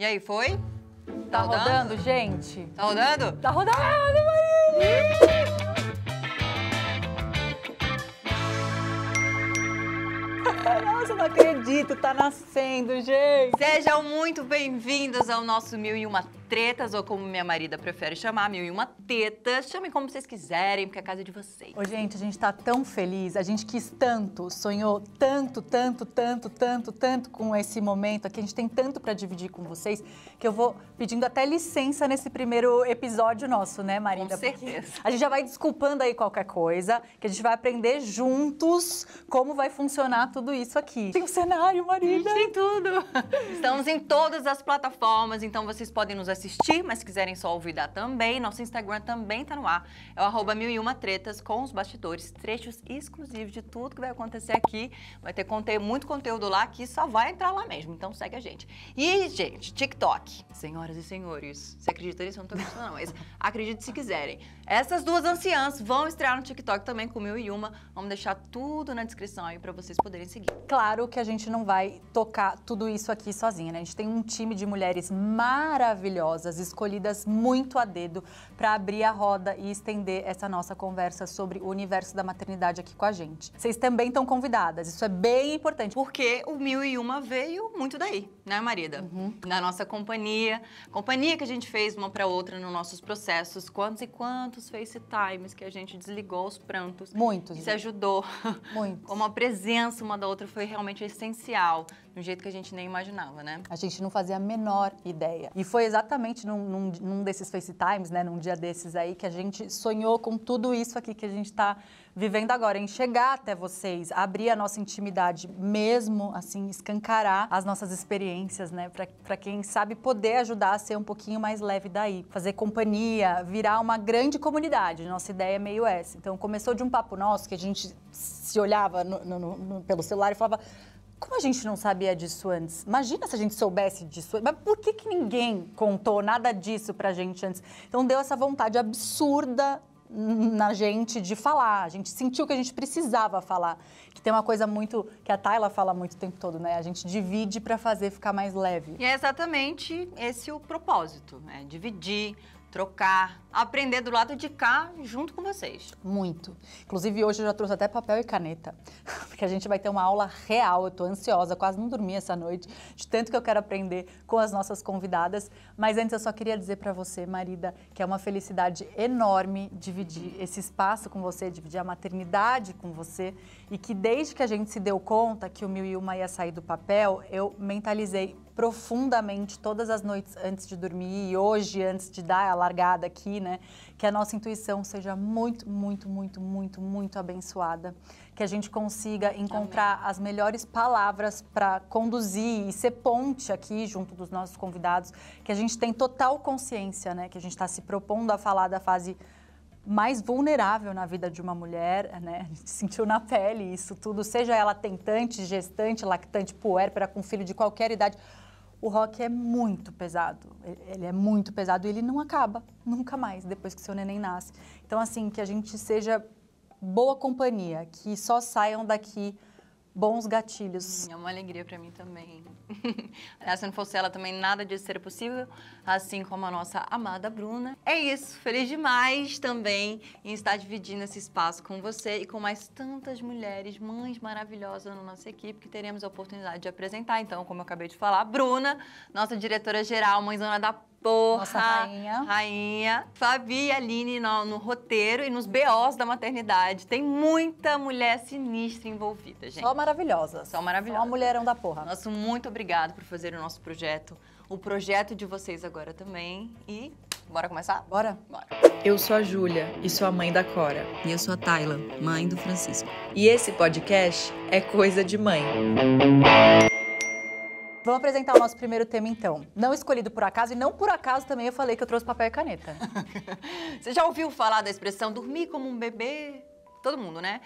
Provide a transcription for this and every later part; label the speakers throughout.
Speaker 1: E aí, foi? Tá, tá rodando? rodando? gente? Tá rodando? Tá rodando,
Speaker 2: Marília!
Speaker 1: Nossa, não acredito, tá nascendo, gente! Sejam muito bem-vindos ao nosso Mil e Uma tretas, ou como minha marida prefere chamar, mil e uma tetas. Chamem como vocês quiserem, porque a casa é de vocês.
Speaker 3: Ô, gente, a gente tá tão feliz, a gente quis tanto, sonhou tanto, tanto, tanto, tanto, tanto com esse momento aqui. A gente tem tanto para dividir com vocês que eu vou pedindo até licença nesse primeiro episódio nosso, né, Marida? Com certeza. A gente já vai desculpando aí qualquer coisa, que a gente vai aprender juntos como vai funcionar tudo isso aqui. Tem um cenário, Marida. Tem tudo. Estamos em todas as
Speaker 1: plataformas, então vocês podem nos assistir assistir, mas se quiserem só ouvir, dá também. Nosso Instagram também está no ar. É o arroba mil e uma tretas com os bastidores, trechos exclusivos de tudo que vai acontecer aqui. Vai ter conteúdo, muito conteúdo lá que só vai entrar lá mesmo. Então segue a gente. E, gente, TikTok. Senhoras e senhores, se acredita nisso, eu não tô acreditando não, mas acredite se quiserem. Essas duas anciãs vão estrear no TikTok também com mil e uma. Vamos deixar tudo na descrição aí para vocês
Speaker 3: poderem seguir. Claro que a gente não vai tocar tudo isso aqui sozinha, né? A gente tem um time de mulheres maravilhosas maravilhosas, escolhidas muito a dedo para abrir a roda e estender essa nossa conversa sobre o universo da maternidade aqui com a gente. Vocês também estão convidadas, isso é bem importante. Porque o Mil e Uma veio muito daí, né, Marida? Uhum. Na nossa
Speaker 1: companhia, companhia que a gente fez uma para outra nos nossos processos, quantos e quantos FaceTimes que a gente desligou os prantos. Muitos. E se ajudou. Muitos. Como a presença uma da outra foi realmente essencial de um jeito que a gente nem imaginava, né?
Speaker 3: A gente não fazia a menor ideia. E foi exatamente num, num, num desses FaceTimes, né, num dia desses aí, que a gente sonhou com tudo isso aqui que a gente está vivendo agora, em chegar até vocês, abrir a nossa intimidade mesmo, assim, escancarar as nossas experiências, né? Para quem sabe poder ajudar a ser um pouquinho mais leve daí. Fazer companhia, virar uma grande comunidade. Nossa ideia é meio essa. Então, começou de um papo nosso que a gente se olhava no, no, no, pelo celular e falava como a gente não sabia disso antes? Imagina se a gente soubesse disso. Mas por que, que ninguém contou nada disso pra gente antes? Então deu essa vontade absurda na gente de falar. A gente sentiu que a gente precisava falar. Que tem uma coisa muito que a Tayla fala muito o tempo todo, né? A gente divide para fazer ficar mais leve.
Speaker 1: E é exatamente esse o propósito, né? Dividir, trocar, aprender do lado de cá junto com vocês.
Speaker 3: Muito. Inclusive hoje eu já trouxe até papel e caneta, porque a gente vai ter uma aula real. Eu tô ansiosa, quase não dormi essa noite, de tanto que eu quero aprender com as nossas convidadas. Mas antes eu só queria dizer para você, marida, que é uma felicidade enorme dividir esse espaço com você, dividir a maternidade com você e que desde que a gente se deu conta que o Mil e Uma ia sair do papel, eu mentalizei profundamente todas as noites antes de dormir e hoje antes de dar a largada aqui, né? Que a nossa intuição seja muito, muito, muito, muito, muito abençoada. Que a gente consiga encontrar Amém. as melhores palavras para conduzir e ser ponte aqui junto dos nossos convidados. Que a gente tem total consciência, né? Que a gente está se propondo a falar da fase mais vulnerável na vida de uma mulher, né? A gente sentiu na pele isso tudo, seja ela tentante, gestante, lactante, puérpera, com filho de qualquer idade o rock é muito pesado. Ele é muito pesado e ele não acaba nunca mais depois que seu neném nasce. Então, assim, que a gente seja boa companhia, que só saiam daqui bons gatilhos. É uma alegria para mim também.
Speaker 1: Ah, se não fosse ela também, nada disso seria possível, assim como a nossa amada Bruna. É isso, feliz demais também em estar dividindo esse espaço com você e com mais tantas mulheres, mães maravilhosas na nossa equipe que teremos a oportunidade de apresentar. Então, como eu acabei de falar, Bruna, nossa diretora-geral, mãezona da Porra, Nossa rainha. rainha. Fabi e Aline no, no, roteiro e nos BOs da maternidade. Tem muita mulher sinistra envolvida, gente. Só maravilhosa. Só maravilhosa. Só uma mulherão da porra. Nosso muito obrigado por fazer o nosso projeto. O projeto de vocês agora também. E bora começar? Bora? Bora.
Speaker 3: Eu sou a Júlia e sou a mãe da Cora. E eu sou a Tayla, mãe do Francisco. E esse podcast é Coisa de Mãe. Vamos apresentar o nosso primeiro tema, então. Não escolhido por acaso, e não por acaso também eu falei que eu trouxe papel e caneta. Você já ouviu falar da
Speaker 1: expressão dormir como um bebê? Todo mundo, né?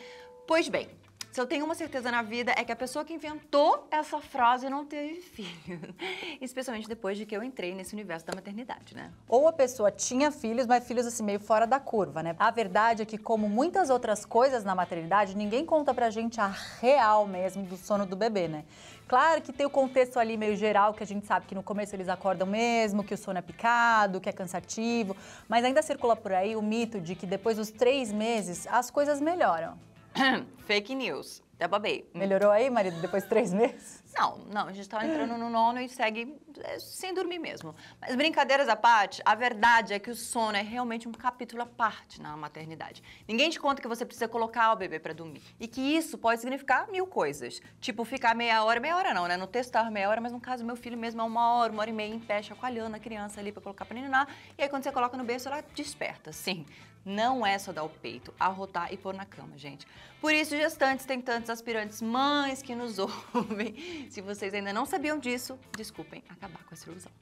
Speaker 1: Pois bem, se eu tenho uma certeza na vida é que a pessoa que inventou essa frase não teve filho. Especialmente depois de que eu entrei nesse universo da maternidade, né?
Speaker 3: Ou a pessoa tinha filhos, mas filhos assim meio fora da curva, né? A verdade é que como muitas outras coisas na maternidade, ninguém conta pra gente a real mesmo do sono do bebê, né? Claro que tem o contexto ali meio geral, que a gente sabe que no começo eles acordam mesmo, que o sono é picado, que é cansativo, mas ainda circula por aí o mito de que depois dos três meses as coisas melhoram. Fake news. Até babei. Melhorou aí, marido, depois de três meses?
Speaker 1: Não, não. A gente tava tá entrando no nono e segue é, sem dormir mesmo. Mas brincadeiras à parte, a verdade é que o sono é realmente um capítulo à parte na maternidade. Ninguém te conta que você precisa colocar o bebê para dormir. E que isso pode significar mil coisas. Tipo, ficar meia hora, meia hora não, né? No texto tava meia hora, mas no caso, meu filho mesmo é uma hora, uma hora e meia em pé, chacoalhando a criança ali para colocar pra ninar. E aí, quando você coloca no berço, ela desperta, sim. Não é só dar o peito, arrotar e pôr na cama, gente. Por isso, gestantes, tentantes, aspirantes, mães que nos ouvem, se vocês ainda não sabiam disso, desculpem acabar com essa ilusão.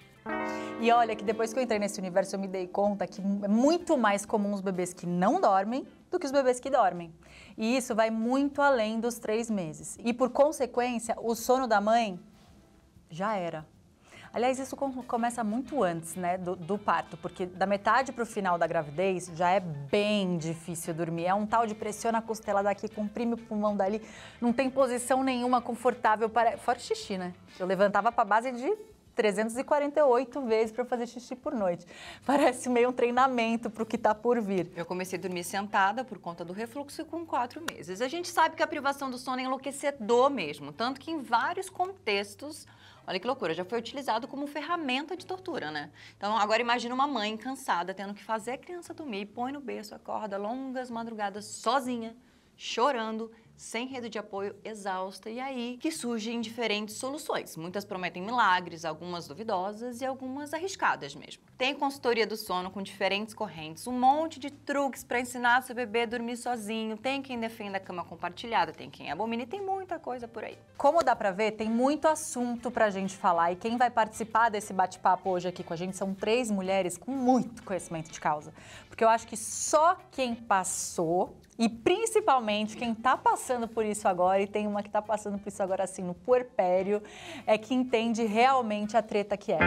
Speaker 3: E olha que depois que eu entrei nesse universo, eu me dei conta que é muito mais comum os bebês que não dormem do que os bebês que dormem. E isso vai muito além dos três meses. E por consequência, o sono da mãe já era. Aliás, isso começa muito antes, né, do, do parto, porque da metade para o final da gravidez já é bem difícil dormir. É um tal de pressiona a costela daqui, comprime o pulmão dali, não tem posição nenhuma confortável para. Fora xixi, né? Eu levantava para base de 348 vezes para fazer xixi por noite. Parece meio um treinamento para o que está por vir. Eu comecei
Speaker 1: a dormir sentada por conta do refluxo com quatro meses. A gente sabe que a privação do sono é enlouquecedor mesmo, tanto que em vários contextos Olha que loucura, já foi utilizado como ferramenta de tortura, né? Então, agora imagina uma mãe cansada tendo que fazer a criança dormir, põe no berço, acorda longas madrugadas sozinha, chorando sem rede de apoio exausta e aí que surgem diferentes soluções. Muitas prometem milagres, algumas duvidosas e algumas arriscadas mesmo. Tem consultoria do sono com diferentes correntes, um monte de truques para ensinar seu bebê a dormir sozinho, tem quem defenda a cama compartilhada, tem quem abomina e tem muita coisa
Speaker 3: por aí. Como dá para ver, tem muito assunto para a gente falar e quem vai participar desse bate-papo hoje aqui com a gente são três mulheres com muito conhecimento de causa. Porque eu acho que só quem passou e principalmente quem está passando por isso agora, e tem uma que está passando por isso agora assim no puerpério, é que entende realmente a treta que é.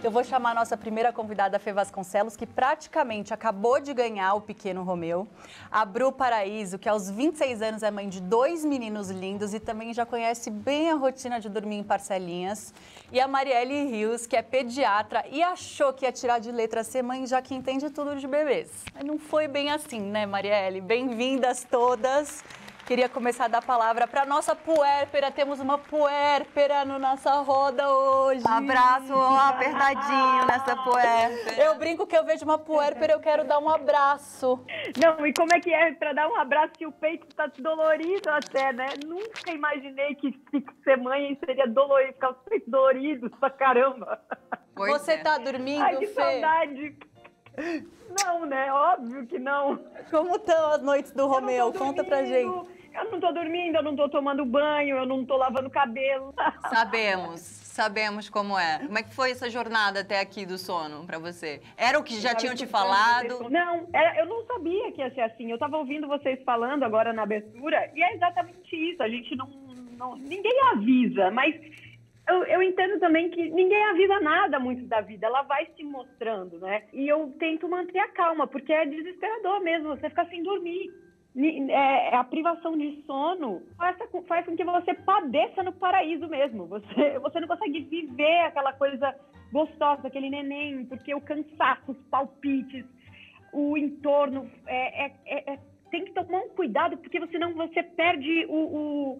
Speaker 3: Então, eu vou chamar a nossa primeira convidada, Fê Vasconcelos, que praticamente acabou de ganhar o pequeno Romeu. A Bru Paraíso, que aos 26 anos é mãe de dois meninos lindos e também já conhece bem a rotina de dormir em parcelinhas. E a Marielle Rios, que é pediatra e achou que ia tirar de letra ser mãe, já que entende tudo de bebês. Mas não foi bem assim, né, Marielle? Bem-vindas todas. Queria começar a dar a palavra para nossa puérpera. Temos uma puérpera na no nossa roda hoje. abraço apertadinho nessa puérpera. Eu brinco que eu vejo uma puérpera, eu quero dar um abraço. Não, e como é que é para dar um abraço se o peito tá dolorido
Speaker 4: até, né? Nunca imaginei que, ser mãe seria dolorido, ficar os peito dolorido pra caramba.
Speaker 3: Pois Você é. tá dormindo, Ai, que Fê? saudade.
Speaker 4: Não, né? Óbvio que não. Como estão as noites do Romeu? Conta pra gente. Eu não tô dormindo, eu não tô tomando banho, eu não tô lavando cabelo. Sabemos, sabemos como é. Como
Speaker 1: é que foi essa jornada até aqui do sono para você? Era o que já tinham te falado?
Speaker 4: Não, era, eu não sabia que ia ser assim. Eu tava ouvindo vocês falando agora na abertura e é exatamente isso. A gente não, não ninguém avisa, mas eu, eu, entendo também que ninguém avisa nada muito da vida, ela vai se mostrando, né? E eu tento manter a calma, porque é desesperador mesmo, você ficar sem dormir. É, é, a privação de sono faz, faz com que você padeça no paraíso mesmo. Você, você não consegue viver aquela coisa gostosa, aquele neném, porque o cansaço, os palpites, o entorno. É, é, é, é tem que tomar um cuidado, porque senão você perde o,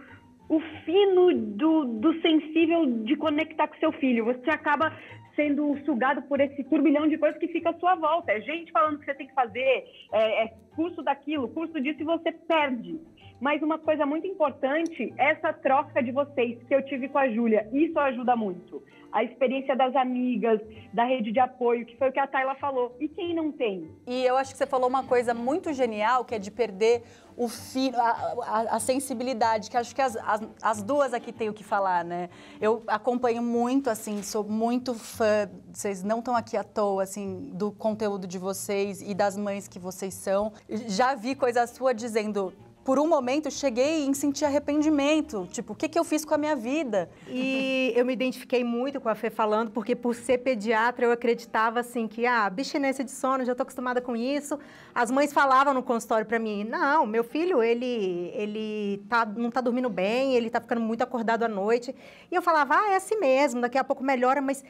Speaker 4: o, o fino do, do sensível de conectar com seu filho. Você acaba sendo sugado por esse turbilhão de coisas que fica à sua volta. É gente falando que você tem que fazer, é, é curso daquilo, curso disso, e você perde. Mas uma coisa muito importante, essa troca de vocês que eu tive com a Júlia, isso ajuda muito.
Speaker 3: A experiência das amigas, da rede de apoio, que foi o que a Tayla falou. E quem não tem? E eu acho que você falou uma coisa muito genial, que é de perder o fino, a, a, a, sensibilidade, que acho que as, as, as, duas aqui têm o que falar, né? Eu acompanho muito, assim, sou muito fã, vocês não estão aqui à toa, assim, do conteúdo de vocês e das mães que vocês são. Já vi coisa sua dizendo, por um momento, cheguei em
Speaker 5: sentir arrependimento. Tipo, o que, que eu fiz com a minha vida? E eu me identifiquei muito com a Fê falando, porque por ser pediatra, eu acreditava assim que, ah, abstinência de sono, já estou acostumada com isso. As mães falavam no consultório para mim, não, meu filho, ele, ele tá, não tá dormindo bem, ele tá ficando muito acordado à noite. E eu falava, ah, é assim mesmo, daqui a pouco melhora, mas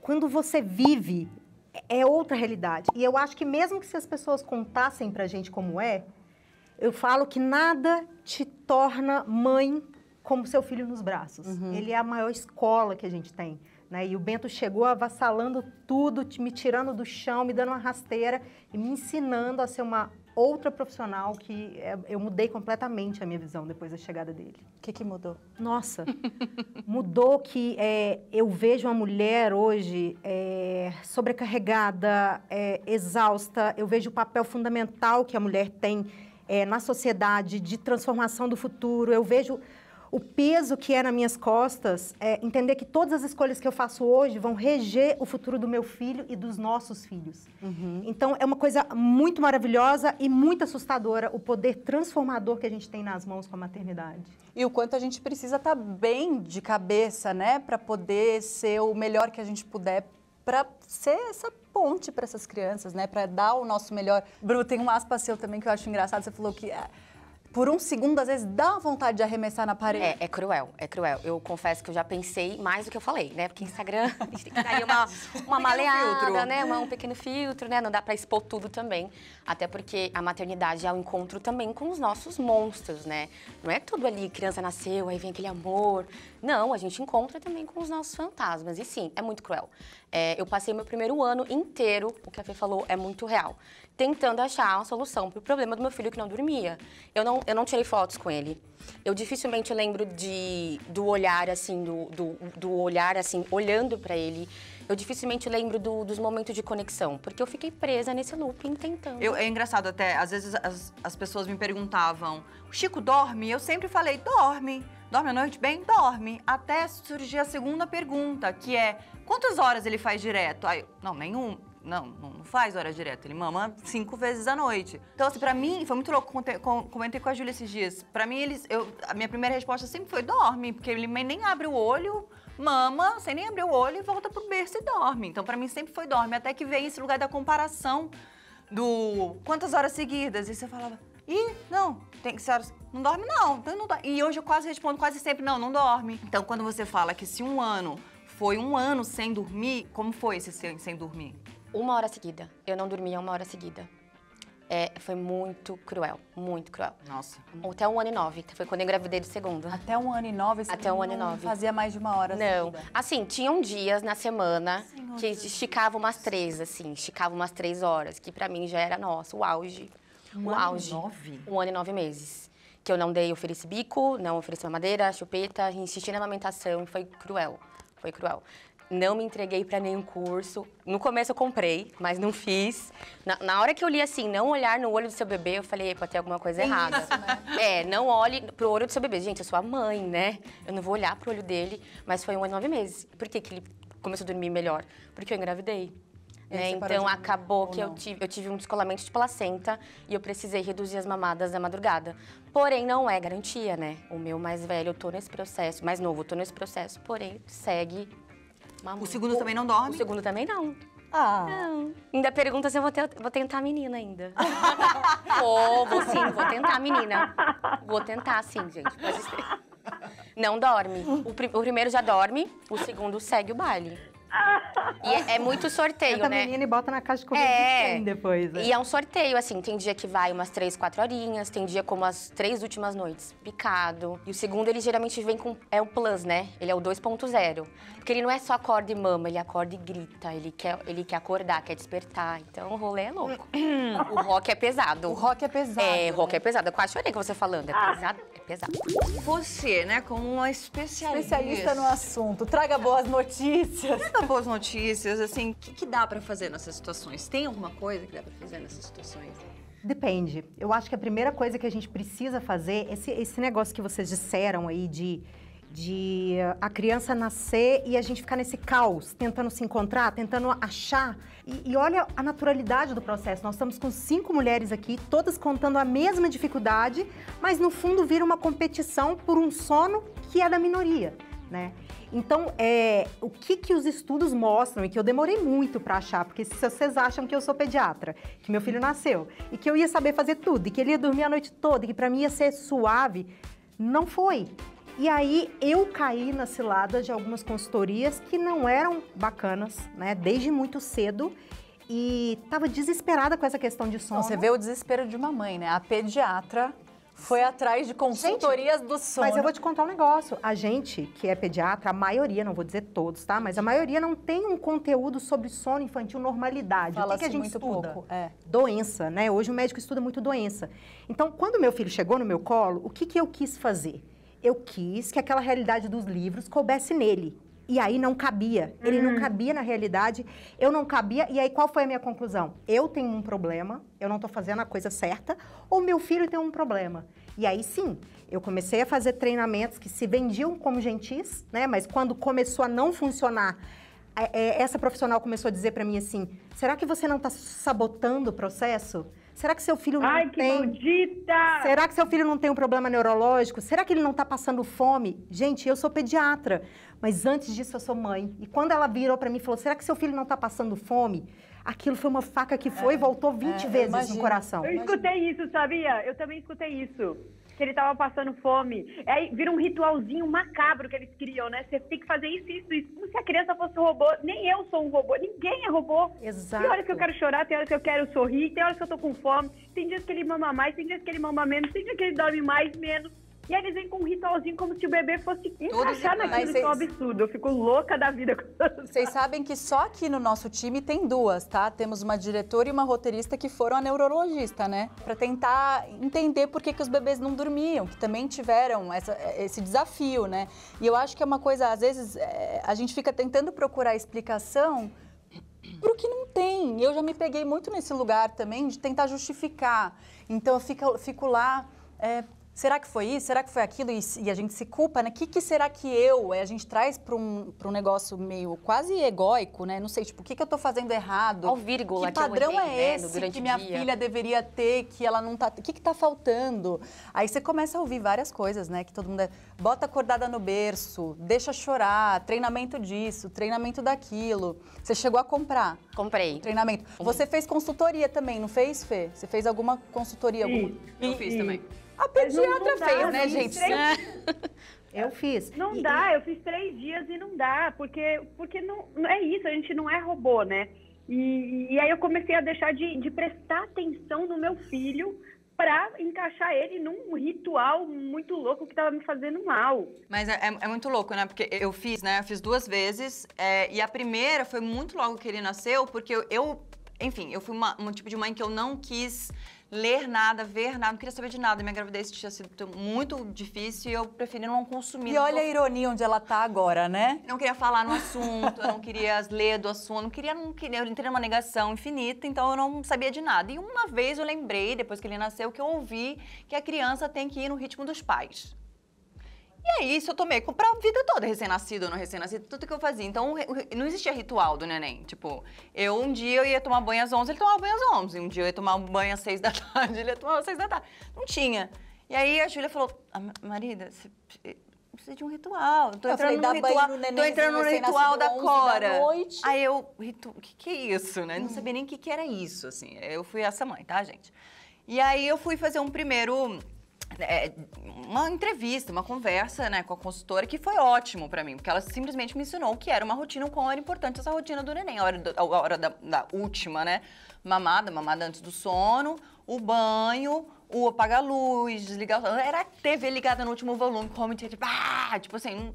Speaker 5: quando você vive, é outra realidade. E eu acho que mesmo que se as pessoas contassem pra gente como é, eu falo que nada te torna mãe como seu filho nos braços. Uhum. Ele é a maior escola que a gente tem. Né? E o Bento chegou avassalando tudo, me tirando do chão, me dando uma rasteira e me ensinando a ser uma outra profissional que é, eu mudei completamente a minha visão depois da chegada dele. O que, que mudou? Nossa, mudou que é, eu vejo uma mulher hoje é, sobrecarregada, é, exausta. Eu vejo o papel fundamental que a mulher tem é, na sociedade, de transformação do futuro. Eu vejo o peso que é nas minhas costas, é entender que todas as escolhas que eu faço hoje vão reger o futuro do meu filho e dos nossos filhos. Uhum. Então, é uma coisa muito maravilhosa e muito assustadora o poder transformador que a gente tem nas mãos com a maternidade.
Speaker 3: E o quanto a gente precisa estar tá bem de cabeça, né, para poder ser o melhor que a gente puder para ser essa ponte para essas crianças, né? Para dar o nosso melhor. Bruno, tem um aspa seu também que eu acho engraçado. Você falou que é, por um segundo, às vezes dá vontade
Speaker 2: de arremessar na parede. É, é cruel, é cruel. Eu confesso que eu já pensei mais do que eu falei, né? Porque Instagram a gente tem que dar aí uma, uma um maleada, né? um pequeno filtro, né? Não dá para expor tudo também. Até porque a maternidade é o um encontro também com os nossos monstros, né? Não é tudo ali, criança nasceu, aí vem aquele amor. Não, a gente encontra também com os nossos fantasmas. E sim, é muito cruel. É, eu passei meu primeiro ano inteiro, o que a Fê falou é muito real tentando achar uma solução para o problema do meu filho que não dormia. Eu não, eu não tirei fotos com ele. Eu dificilmente lembro de, do olhar, assim, do, do, do olhar, assim, olhando para ele. Eu dificilmente lembro do, dos momentos de conexão, porque eu fiquei presa nesse looping tentando. Eu, é
Speaker 1: engraçado até, às vezes as, as pessoas me perguntavam, o Chico dorme? Eu sempre falei, dorme. Dorme à noite bem? Dorme. Até surgir a segunda pergunta, que é, quantas horas ele faz direto? Aí, não, nenhum não, não faz hora direta. Ele mama cinco vezes à noite. Então, assim, pra mim, foi muito louco. Comentei com a Júlia esses dias. Pra mim, eles, eu, a minha primeira resposta sempre foi dorme, porque ele nem abre o olho, mama, sem nem abrir o olho e volta pro berço e dorme. Então, pra mim, sempre foi dorme. Até que vem esse lugar da comparação do quantas horas seguidas. E você falava, e não, tem que ser horas. Não dorme, não. Então, não E hoje eu quase respondo quase sempre, não, não dorme. Então, quando você fala que se um ano foi um ano
Speaker 2: sem dormir, como foi esse sem, sem dormir? uma hora seguida. Eu não dormia uma hora seguida. É, foi muito cruel, muito cruel. Nossa. Até um ano e nove, que foi quando eu engravidei do segundo. Até um ano e nove? Você Até um ano e nove. fazia mais de uma hora Não. Seguida. Assim, tinham dias na semana Senhor que esticava umas três, assim. Esticava umas três horas, que pra mim já era, nossa, o auge.
Speaker 5: Um o ano auge. e nove?
Speaker 2: Um ano e nove meses. Que eu não dei, ofereci bico, não ofereci madeira, chupeta, insisti na amamentação, foi cruel. Foi cruel não me entreguei para nenhum curso. No começo eu comprei, mas não fiz. Na, na, hora que eu li assim, não olhar no olho do seu bebê, eu falei, pode ter alguma coisa é errada. Isso, né? É, não olhe pro olho do seu bebê. Gente, eu sou a mãe, né? Eu não vou olhar pro olho dele, mas foi um ano e nove meses. Por que, que ele começou a dormir melhor? Porque eu engravidei.
Speaker 5: Né? Então acabou
Speaker 2: que eu tive, eu tive um descolamento de placenta e eu precisei reduzir as mamadas da madrugada. Porém, não é garantia, né? O meu mais velho, eu tô nesse processo, mais novo, eu tô nesse processo, porém, segue Mamãe. O segundo o, também não dorme? O segundo também não. Ah. Não. Ainda pergunta se eu vou, ter, vou tentar a menina ainda. Oh, vou sim, vou tentar a menina. Vou tentar sim, gente. Pode ser. Não dorme. O, o primeiro já dorme, o segundo segue o baile. E é, é, muito sorteio, Essa né? menina e bota na caixa de comida é,
Speaker 5: depois. É. E é um
Speaker 2: sorteio, assim, tem dia que vai umas três, quatro horinhas, tem dia como as três últimas noites, picado. E o segundo, ele geralmente vem com, é o plus, né? Ele é o 2.0. Porque ele não é só acorda e mama, ele acorda e grita, ele quer, ele quer acordar, quer despertar. Então o rolê é louco. o rock é pesado. O rock é pesado. É, o rock né? é pesado. Eu quase chorei com você falando, é ah. pesado, é pesado.
Speaker 1: Você, né, como uma especialista. Especialista no
Speaker 3: assunto, traga boas notícias
Speaker 1: dá boas notícias, assim, o que, que, dá para fazer nessas situações? Tem alguma coisa que dá para fazer nessas
Speaker 3: situações?
Speaker 5: Depende. Eu acho que a primeira coisa que a gente precisa fazer, esse, esse negócio que vocês disseram aí de, de a criança nascer e a gente ficar nesse caos, tentando se encontrar, tentando achar. E, e olha a naturalidade do processo. Nós estamos com cinco mulheres aqui, todas contando a mesma dificuldade, mas no fundo vira uma competição por um sono que é da minoria. Né? Então, é, o que, que os estudos mostram e que eu demorei muito para achar, porque se vocês acham que eu sou pediatra, que meu filho nasceu e que eu ia saber fazer tudo, e que ele ia dormir a noite toda, e que para mim ia ser suave, não foi. E aí eu caí na cilada de algumas consultorias que não eram bacanas, né, desde muito cedo. E estava desesperada com essa questão de sono. Então, você vê o desespero de uma mãe, né? A pediatra foi atrás de consultorias gente, do sono. Mas eu vou te contar um negócio. A gente que é pediatra, a maioria, não vou dizer todos, tá? Mas a maioria não tem um conteúdo sobre sono infantil normalidade. Fala o que, que a gente estuda? Pouco, é. Doença, né? Hoje o médico estuda muito doença. Então, quando meu filho chegou no meu colo, o que, que eu quis fazer? Eu quis que aquela realidade dos livros coubesse nele. E aí não cabia. Ele não hum. cabia na realidade, eu não cabia. E aí qual foi a minha conclusão? Eu tenho um problema, eu não estou fazendo a coisa certa, ou meu filho tem um problema. E aí sim, eu comecei a fazer treinamentos que se vendiam como gentis, né? Mas quando começou a não funcionar, é, é, essa profissional começou a dizer para mim assim: será que você não está sabotando o processo? Será que seu filho não Ai, tem? Ai, que maldita! Será que seu filho não tem um problema neurológico? Será que ele não está passando fome? Gente, eu sou pediatra, mas antes disso eu sou mãe. E quando ela virou para mim e falou: "Será que seu filho não está passando fome?" Aquilo foi uma faca que foi e é, voltou 20 é, vezes no coração. Eu
Speaker 4: escutei isso, sabia? Eu também escutei isso que ele tava passando fome. Aí vira um ritualzinho macabro que eles criam, né? Você tem que fazer isso, isso, isso. Como se a criança fosse um robô. Nem eu sou um robô, ninguém é robô. Exato. Tem horas que eu quero chorar, tem horas que eu quero sorrir, tem horas que eu tô com fome. Tem dias que ele mama mais, tem dias que ele mama menos, tem dias que ele dorme mais, menos e eles vêm com
Speaker 3: um ritualzinho como se o bebê fosse encaixar naquilo que é um absurdo. Eu fico louca da vida. Vocês sabem que só aqui no nosso time tem duas, tá? Temos uma diretora e uma roteirista que foram a neurologista, né? Pra tentar entender por que, que os bebês não dormiam, que também tiveram essa, esse desafio, né? E eu acho que é uma coisa, às vezes, é, a gente fica tentando procurar explicação pro que não tem. Eu já me peguei muito nesse lugar também de tentar justificar. Então eu fico, fico lá... É, será que foi isso? Será que foi aquilo? E, e a gente se culpa, né? O que, que, será que eu? A gente traz para um, um negócio meio quase egóico, né? Não sei, tipo, o que, que eu estou fazendo errado? Ao vírgula, que padrão é né, que é esse que minha dia. filha deveria ter, que ela não tá. O que, que tá faltando? Aí você começa a ouvir várias coisas, né? Que todo mundo é. Bota acordada no berço, deixa chorar, treinamento disso, treinamento daquilo. Você chegou a comprar. Comprei. Treinamento. Comprei. Você fez consultoria também, não fez, Fê? Você fez alguma consultoria? Sim. Alguma... Eu fiz também. A é, pediatra dá, fez, né, gente? Três... É. Eu fiz. Não e, dá, eu
Speaker 4: fiz três dias e
Speaker 3: não dá, porque, porque não,
Speaker 4: é isso, a gente não é robô, né? E, e aí eu comecei a deixar de, de prestar atenção no meu filho para encaixar ele num ritual muito louco que estava
Speaker 1: me fazendo mal. Mas é, é, muito louco, né? Porque eu fiz, né? Eu fiz duas vezes é, e a primeira foi muito logo que ele nasceu, porque eu, eu enfim, eu fui uma, um tipo de mãe que eu não quis ler nada, ver nada, não queria saber de nada. Minha gravidez tinha sido muito difícil e eu preferi não consumir. E olha tô... a
Speaker 3: ironia onde ela tá agora, né?
Speaker 1: Não queria falar no assunto, eu não queria ler do assunto, não queria, não queria. Eu entrei numa negação infinita, então eu não sabia de nada. E uma vez eu lembrei, depois que ele nasceu, que eu ouvi que a criança tem que ir no ritmo dos pais. E aí, é isso eu tomei pra vida toda, recém-nascido ou não recém-nascido, tudo que eu fazia. Então, não existia ritual do neném. Tipo, eu um dia eu ia tomar banho às 11, ele tomava banho às 11. Um dia eu ia tomar banho às 6 da tarde, ele ia tomar às 6 da tarde. Não tinha. E aí a Júlia falou, ah, marida, você eh, precisa de um ritual. Eu tô eu tá entrando falei, no ritual, neném, tô entrando no assim, ritual da Cora. Da noite. Aí eu, o que que é isso, né? Não uhum. sabia nem o que que era isso, assim. Eu fui essa mãe, tá, gente? E aí eu fui fazer um primeiro é, uma entrevista, uma conversa né, com a consultora que foi ótimo para mim, porque ela simplesmente me ensinou que era uma rotina, o quão era importante essa rotina do neném, a hora, do, a hora da, da, última, né? Mamada, mamada antes do sono, o banho, o apagar a luz, desligar o... Era a TV ligada no último volume, como tipo, ah, tipo assim,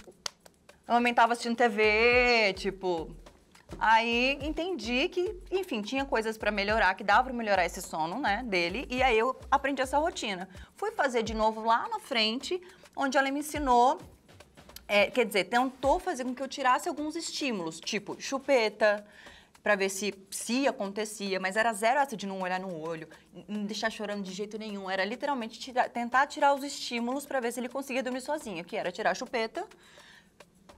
Speaker 1: eu aumentava assistindo TV, tipo, Aí entendi que, enfim, tinha coisas para melhorar, que dava para melhorar esse sono, né, dele, e aí eu aprendi essa rotina. Fui fazer de novo lá na frente, onde ela me ensinou é, quer dizer, tentou fazer com que eu tirasse alguns estímulos, tipo chupeta, para ver se se acontecia, mas era zero essa de não olhar no olho, não deixar chorando de jeito nenhum, era literalmente tirar, tentar tirar os estímulos para ver se ele conseguia dormir sozinho, que era tirar chupeta,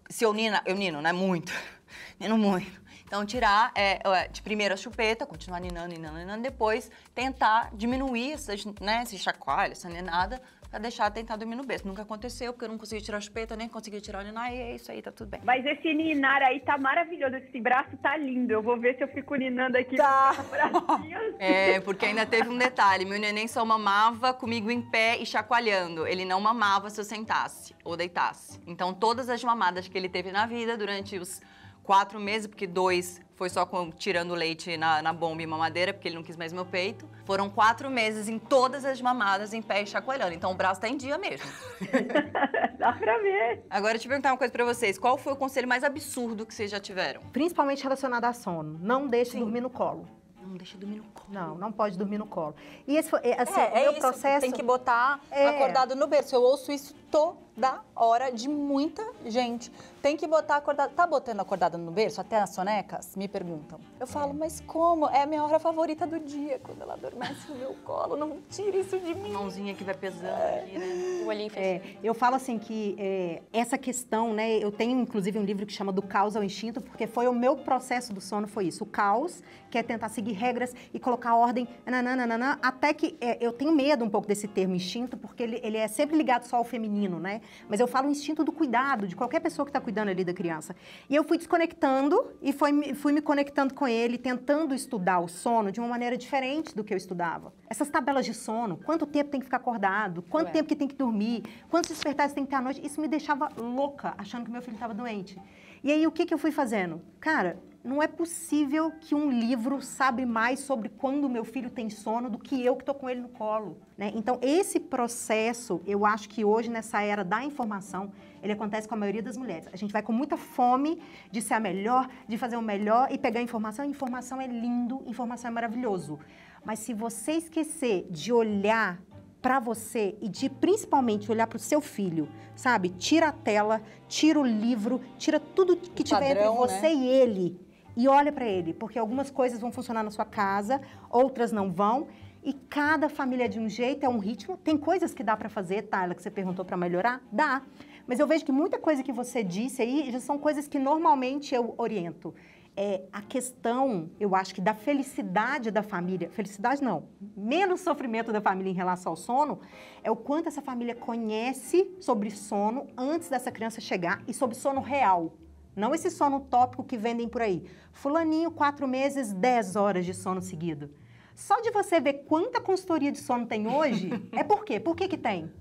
Speaker 1: se eu nina, eu nino, né, muito, nino muito, então, tirar é, é, de primeira a chupeta, continuar ninando, ninando, ninando, depois tentar diminuir essas, né, esse chacoalho, essa ninada, pra deixar tentar dormir no berço. Nunca aconteceu, porque eu não consegui tirar a chupeta, nem consegui tirar o ninar, e é isso aí, tá tudo bem. Mas esse ninar aí tá maravilhoso,
Speaker 4: esse braço tá lindo. Eu vou ver se eu fico ninando aqui. Tá.
Speaker 1: É, porque ainda teve um detalhe. Meu neném só mamava comigo em pé e chacoalhando. Ele não mamava se eu sentasse ou deitasse. Então, todas as mamadas que ele teve na vida durante os quatro meses, porque dois foi só com, tirando leite na, na, bomba e mamadeira, porque ele não quis mais meu peito. Foram quatro meses em todas as mamadas, em pé e chacoalhando. Então o braço tá em dia mesmo. Dá pra ver. Agora, deixa eu perguntar uma coisa pra vocês. Qual foi o conselho mais absurdo que vocês já tiveram?
Speaker 5: Principalmente relacionado a sono. Não deixe Sim. dormir no colo. Não deixa dormir no colo. Não, não pode dormir no colo. E esse foi, é, assim, é, o é meu isso, processo... Tem que botar é. acordado no berço. Eu ouço isso todo
Speaker 3: da hora de muita gente. Tem que botar acordada. Tá botando acordada no berço até as sonecas? Me perguntam. Eu falo, é. mas como? É a minha hora favorita do dia, quando ela adormece no meu colo. Não tire isso de mim. Mãozinha que vai pesando é. ali, né? O olhinho fechado. É, eu
Speaker 5: falo assim que é, essa questão, né? Eu tenho inclusive um livro que chama Do Caos ao Instinto, porque foi o meu processo do sono, foi isso. O caos, que é tentar seguir regras e colocar ordem, nananana, até que é, eu tenho medo um pouco desse termo instinto, porque ele, ele é sempre ligado só ao feminino, né? Mas eu falo o instinto do cuidado, de qualquer pessoa que está cuidando ali da criança. E eu fui desconectando e foi, fui me conectando com ele, tentando estudar o sono de uma maneira diferente do que eu estudava. Essas tabelas de sono, quanto tempo tem que ficar acordado, quanto Ué. tempo que tem que dormir, quantos despertares tem que ter à noite, isso me deixava louca, achando que meu filho estava doente. E aí, o que, que eu fui fazendo? Cara, não é possível que um livro sabe mais sobre quando meu filho tem sono do que eu que estou com ele no colo. Né? Então, esse processo, eu acho que hoje, nessa era da informação, ele acontece com a maioria das mulheres. A gente vai com muita fome de ser a melhor, de fazer o melhor e pegar informação. Informação é lindo, informação é maravilhoso. Mas se você esquecer de olhar para você e de principalmente olhar para o seu filho, sabe? Tira a tela, tira o livro, tira tudo que tiver Padrão, entre você né? e ele e olha para ele, porque algumas coisas vão funcionar na sua casa, outras não vão. E cada família é de um jeito, é um ritmo. Tem coisas que dá para fazer, Tyler, que você perguntou para melhorar? Dá. Mas eu vejo que muita coisa que você disse aí já são coisas que normalmente eu oriento. É, a questão, eu acho que da felicidade da família, felicidade não, menos sofrimento da família em relação ao sono, é o quanto essa família conhece sobre sono antes dessa criança chegar e sobre sono real. Não esse sono tópico que vendem por aí. Fulaninho, quatro meses, 10 horas de sono seguido. Só de você ver quanta consultoria de sono tem hoje, é por quê? Por que, que tem?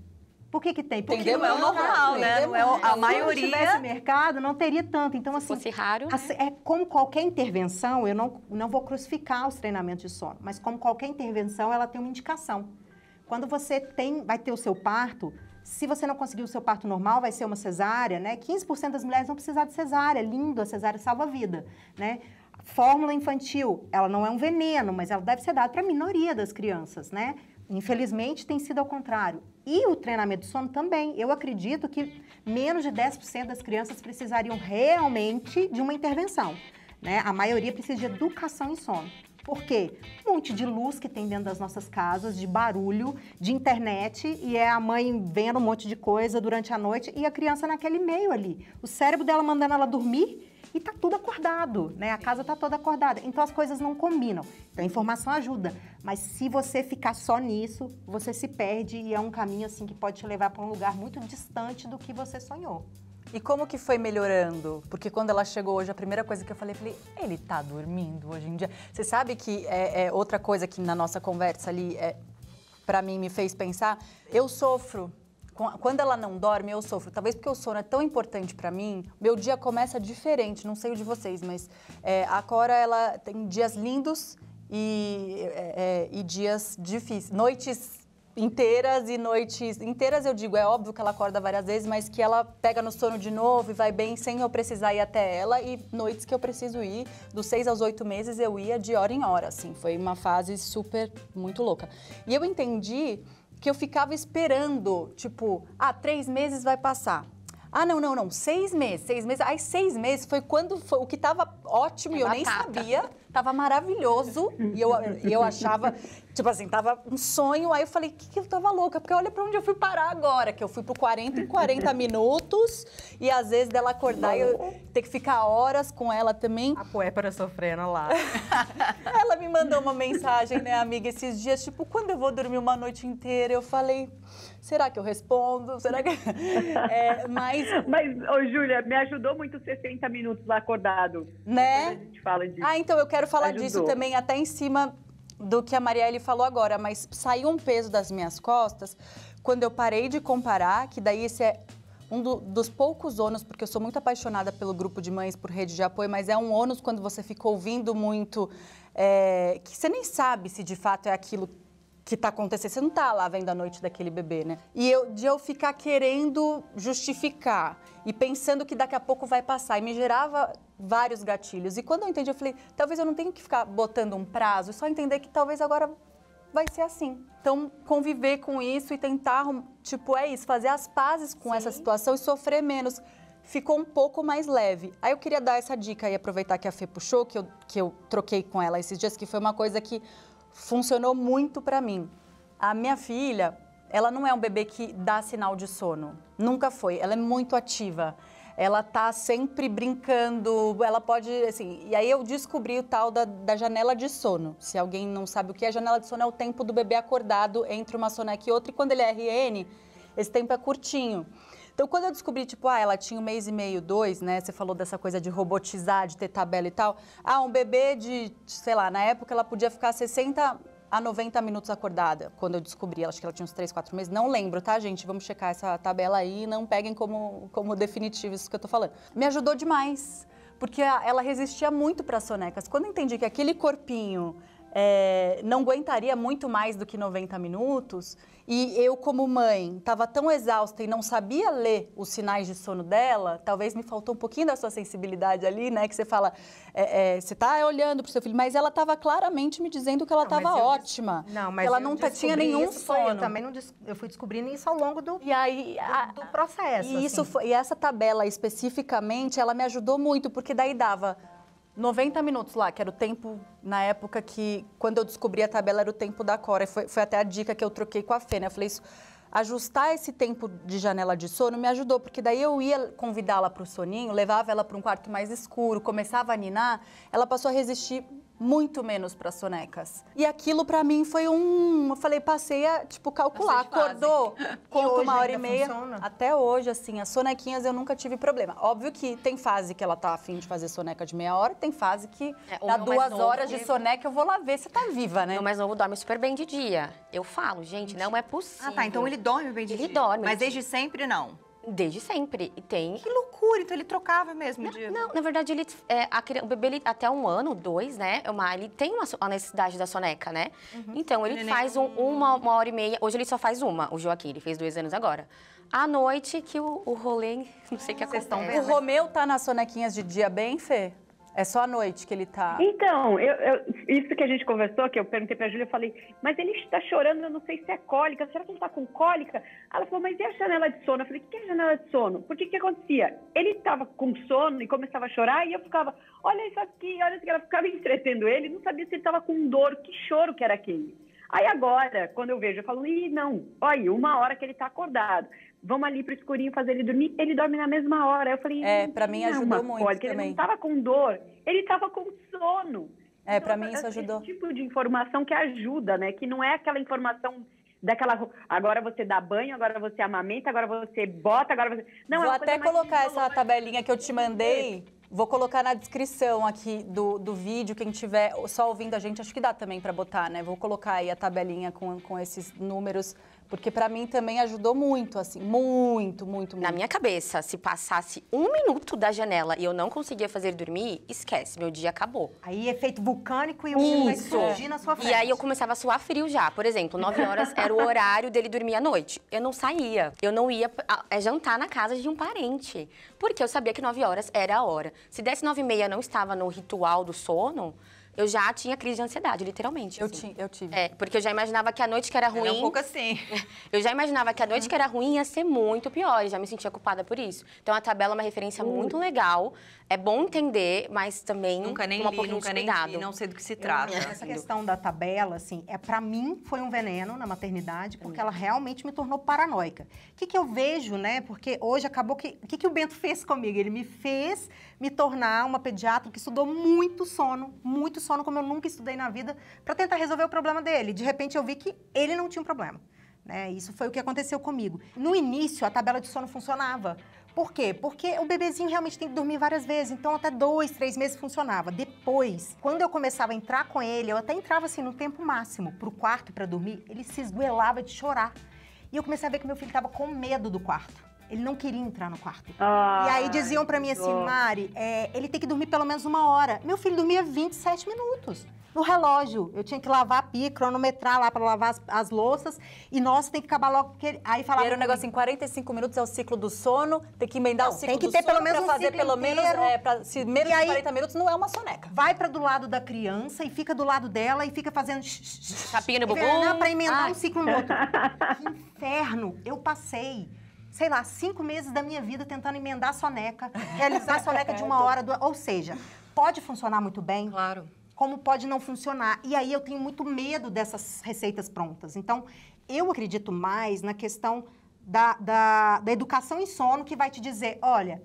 Speaker 5: Por que, que tem? Porque Entendeu? É não é o normal, né? Não é a maioria. Se tivesse mercado, não teria tanto. Então, assim. Se fosse raro. Né? É como qualquer intervenção, eu não, não vou crucificar os treinamentos de sono, mas como qualquer intervenção, ela tem uma indicação. Quando você tem, vai ter o seu parto, se você não conseguir o seu parto normal, vai ser uma cesárea, né? 15% das mulheres vão precisar de cesárea. Lindo, a cesárea salva a vida, né? Fórmula infantil, ela não é um veneno, mas ela deve ser dada para a minoria das crianças, né? Infelizmente, tem sido ao contrário. E o treinamento do sono também. Eu acredito que menos de 10% das crianças precisariam realmente de uma intervenção. Né? A maioria precisa de educação em sono. Por quê? Um monte de luz que tem dentro das nossas casas, de barulho, de internet, e é a mãe vendo um monte de coisa durante a noite e a criança naquele meio ali. O cérebro dela mandando ela dormir e tá tudo acordado, né? A casa tá toda acordada. Então as coisas não combinam. Então a informação ajuda, mas se você ficar só nisso, você se perde e é um caminho assim que pode te levar para um lugar muito distante do que você sonhou.
Speaker 3: E como que foi melhorando? Porque quando ela chegou hoje, a primeira coisa que eu falei, falei, ele tá dormindo hoje em dia. Você sabe que é, é outra coisa que na nossa conversa ali, é, para mim, me fez pensar? Eu sofro quando ela não dorme, eu sofro. Talvez porque o sono é tão importante para mim, meu dia começa diferente. Não sei o de vocês, mas é, a Cora ela tem dias lindos e, é, é e dias difíceis, noites inteiras e noites inteiras, eu digo, é óbvio que ela acorda várias vezes, mas que ela pega no sono de novo e vai bem sem eu precisar ir até ela. E noites que eu preciso ir, dos seis aos oito meses, eu ia de hora em hora, assim. Foi uma fase super, muito louca. E eu entendi que eu ficava esperando, tipo, ah, três meses vai passar. Ah, não, não, não, seis meses, seis meses. Aí, seis meses foi quando foi, o que estava ótimo e eu nem sabia, estava maravilhoso. e eu, eu achava Tipo assim, tava um sonho, aí eu falei, que que eu tava louca? Porque olha pra onde eu fui parar agora, que eu fui pro 40 em 40 minutos, e às vezes dela acordar e eu ter que ficar horas com ela também. A
Speaker 5: puépera sofrendo lá.
Speaker 3: ela me mandou uma mensagem, né, amiga, esses dias, tipo, quando eu vou dormir uma noite inteira? Eu falei, será que eu respondo? Será que... É, mas... Mas, ô, Júlia, me ajudou muito 60 minutos lá acordado. Né? A gente fala disso. Ah, então eu quero falar ajudou. disso também, até em cima do que a Marielle falou agora, mas saiu um peso das minhas costas quando eu parei de comparar, que daí esse é um do, dos poucos ônus, porque eu sou muito apaixonada pelo grupo de mães por rede de apoio, mas é um ônus quando você fica ouvindo muito, é, que você nem sabe se de fato é aquilo que está acontecendo. Você não está lá vendo a noite daquele bebê, né? E eu, de eu ficar querendo justificar e pensando que daqui a pouco vai passar. E me gerava vários gatilhos. E quando eu entendi, eu falei, talvez eu não tenha que ficar botando um prazo, só entender que talvez agora vai ser assim. Então, conviver com isso e tentar, tipo, é isso, fazer as pazes com Sim. essa situação e sofrer menos. Ficou um pouco mais leve. Aí eu queria dar essa dica e aproveitar que a Fê puxou, que eu, que eu troquei com ela esses dias, que foi uma coisa que funcionou muito para mim. A minha filha, ela não é um bebê que dá sinal de sono. Nunca foi. Ela é muito ativa ela tá sempre brincando, ela pode, assim... E aí eu descobri o tal da, da janela de sono. Se alguém não sabe o que é, janela de sono é o tempo do bebê acordado entre uma soneca e outra. E quando ele é RN, esse tempo é curtinho. Então, quando eu descobri, tipo, ah, ela tinha um mês e meio, dois, né? Você falou dessa coisa de robotizar, de ter tabela e tal. Ah, um bebê de, sei lá, na época ela podia ficar 60 a 90 minutos acordada, quando eu descobri, acho que ela tinha uns 3, 4 meses, não lembro, tá, gente? Vamos checar essa tabela aí, não peguem como, como definitivo isso que eu tô falando. Me ajudou demais, porque ela resistia muito para sonecas. Quando eu entendi que aquele corpinho é, não aguentaria muito mais do que 90 minutos, e eu, como mãe, estava tão exausta e não sabia ler os sinais de sono dela, talvez me faltou um pouquinho da sua sensibilidade ali, né? Que você fala, é, é, você está olhando para o seu filho, mas ela estava claramente me dizendo que ela estava ótima. Não, mas ela não tá tinha nenhum isso, sono. Eu também
Speaker 5: não des... eu fui descobrindo isso ao longo do, e aí, a... do, do
Speaker 3: processo. E, assim. isso foi... e essa tabela especificamente, ela me ajudou muito, porque daí dava 90 minutos lá, que era o tempo na época que, quando eu descobri a tabela, era o tempo da Cora. Foi, foi até a dica que eu troquei com a Fê, né? Eu falei isso. Ajustar esse tempo de janela de sono me ajudou, porque daí eu ia convidá-la para o soninho, levava ela para um quarto mais escuro, começava a ninar, ela passou a resistir muito menos para sonecas. E aquilo para mim foi um, eu falei, passei a tipo calcular, é acordou, conta uma hora e meia. Funciona? Até hoje assim, as sonequinhas eu nunca tive problema. Óbvio que tem fase que ela tá afim de fazer soneca de meia hora, tem fase que é, dá duas horas de
Speaker 2: soneca eu vou lá ver se tá viva, né? O mas novo dorme super bem de dia. Eu falo, gente, não é possível. Ah, tá, então ele dorme bem de ele dia. Ele dorme. Mas desde sempre não. Desde sempre. E tem. Que loucura! Então ele trocava mesmo não, de. Não, na verdade, ele, é, aquele, o bebê ele, até um ano, dois, né? É uma, ele tem uma, a necessidade da soneca, né? Uhum. Então ele Neném. faz um, é uma, uma hora e meia. Hoje ele só faz uma, o Joaquim, ele fez dois anos agora. À noite que o, o rolê, não sei o que acontece. O Romeu tá nas sonequinhas de dia bem, Fê? É só à
Speaker 3: noite que ele tá. Então, eu,
Speaker 4: eu, isso que a gente conversou, que eu perguntei pra Júlia, eu falei, mas ele está chorando, eu não sei se é cólica, será que ele tá com cólica? Ela falou, mas e a janela de sono? Eu falei, o que é janela de sono? Porque o que acontecia? Ele tava com sono e começava a chorar e eu ficava, olha isso aqui, olha isso aqui. Ela ficava entretendo ele, não sabia se ele tava com dor, que choro que era aquele. Aí agora, quando eu vejo, eu falo, ih, não, olha, uma hora que ele tá acordado vamos ali pro escurinho fazer ele dormir, ele dorme na mesma hora. Eu falei, é, para mim é ajudou muito coisa, também. Ele não tava com dor, ele tava com sono. É, então, para mim isso ajudou. Esse tipo de informação que ajuda, né? Que não é aquela informação daquela agora você dá banho, agora você amamenta, agora você bota, agora você. Não, é Vou é até colocar
Speaker 3: essa tabelinha que eu te mandei. Vou colocar na descrição aqui do, do vídeo, quem tiver só ouvindo a gente, acho que dá também para botar, né? Vou colocar aí a tabelinha com, com esses números porque para mim também ajudou muito, assim, muito, muito, muito. Na minha
Speaker 2: cabeça, se passasse um minuto da janela e eu não conseguia fazer dormir, esquece, meu dia acabou. Aí efeito vulcânico e o mundo vai na sua frente. E aí eu começava a suar frio já. Por exemplo, 9 horas era o horário dele dormir à noite. Eu não saía. Eu não ia é jantar na casa de um parente. Porque eu sabia que 9 horas era a hora. Se desse nove e meia, não estava no ritual do sono eu já tinha crise de ansiedade, literalmente. Eu, assim. ti, eu tive. É, porque eu já imaginava que a noite que era ruim. Era um pouco assim. eu já imaginava que a noite que era ruim ia ser muito pior, e já me sentia culpada por isso. Então a tabela é uma referência uh. muito legal. É bom entender, mas também nunca nem uma li, nunca nem li, não sei do que se trata. Eu, essa questão da tabela, assim, é para mim foi um
Speaker 5: veneno na maternidade, porque ela realmente me tornou paranoica. O que, que eu vejo, né? Porque hoje acabou que o que, que o Bento fez comigo? Ele me fez me tornar uma pediatra que estudou muito sono, muito sono como eu nunca estudei na vida, para tentar resolver o problema dele. De repente eu vi que ele não tinha um problema. Né? Isso foi o que aconteceu comigo. No início, a tabela de sono funcionava. Por quê? Porque o bebezinho realmente tem que dormir várias vezes, então até dois, três meses funcionava. Depois, quando eu começava a entrar com ele, eu até entrava assim no tempo máximo para o quarto para dormir, ele se esguelava de chorar. E eu comecei a ver que meu filho estava com medo do quarto. Ele não queria entrar no quarto. Ah, e aí diziam para mim assim, Mari, é, ele tem que dormir pelo menos uma hora. Meu filho dormia 27 minutos no relógio. Eu tinha que lavar a pia, cronometrar lá para lavar as, as, louças. E nós tem que acabar logo. Porque... Aí falava. E era um negócio em assim, 45 minutos, é o ciclo do sono, tem que emendar não, o ciclo do sono. Tem que ter pelo menos um fazer ciclo pelo inteiro. menos. É, pra, se menos e de aí, 40 minutos não é uma soneca. Vai para do lado da criança e fica do lado dela e fica fazendo. Tapinha no bumbum. Para emendar Ai. Ah. um ciclo no outro. que inferno! Eu passei sei lá, cinco meses da minha vida tentando emendar a soneca, realizar a soneca de uma é, então. hora. Ou seja, pode funcionar muito bem. Claro. Como pode não funcionar. E aí eu tenho muito medo dessas receitas prontas. Então, eu acredito mais na questão da, da, da educação em sono que vai te dizer: olha,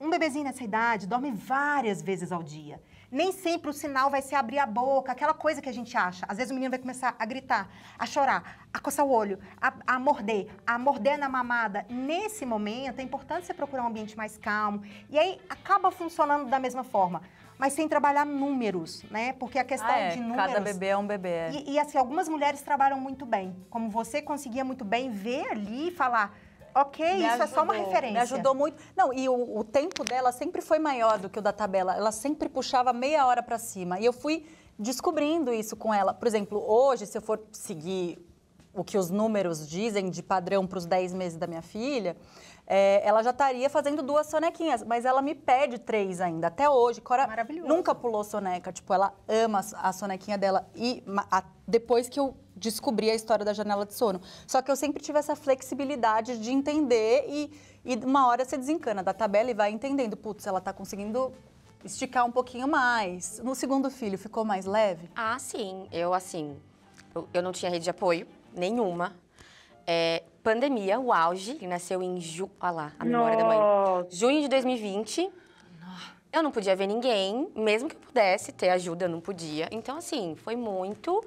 Speaker 5: um bebezinho nessa idade dorme várias vezes ao dia. Nem sempre o sinal vai ser abrir a boca, aquela coisa que a gente acha. Às vezes o menino vai começar a gritar, a chorar, a coçar o olho, a, a morder, a morder na mamada. Nesse momento, é importante você procurar um ambiente mais calmo. E aí acaba funcionando da mesma forma mas sem trabalhar números, né? Porque a questão ah, é. de números. Cada bebê é um bebê. É. E, e assim, algumas mulheres trabalham muito bem. Como você conseguia muito bem ver ali e falar ok, me isso ajudou, é só uma referência. Me ajudou muito. Não, e o, o, tempo dela sempre foi maior do que o da tabela. Ela sempre puxava meia
Speaker 3: hora para cima. E eu fui descobrindo isso com ela. Por exemplo, hoje, se eu for seguir o que os números dizem de padrão para os 10 meses da minha filha, é, ela já estaria fazendo duas sonequinhas, mas ela me pede três ainda, até hoje. Cora nunca pulou soneca, tipo, ela ama a sonequinha dela. E a, depois que eu descobri a história da janela de sono. Só que eu sempre tive essa flexibilidade de entender e, e uma hora você desencana da tabela e vai entendendo. Putz, ela tá conseguindo esticar um pouquinho mais.
Speaker 2: No segundo filho, ficou mais leve? Ah, sim. Eu, assim, eu, eu não tinha rede de apoio nenhuma. É, pandemia, o auge. Ele nasceu em ju... Olha lá, a memória Nossa. da mãe. Junho de 2020. Eu não podia ver ninguém, mesmo que eu pudesse ter ajuda, eu não podia. Então, assim, foi muito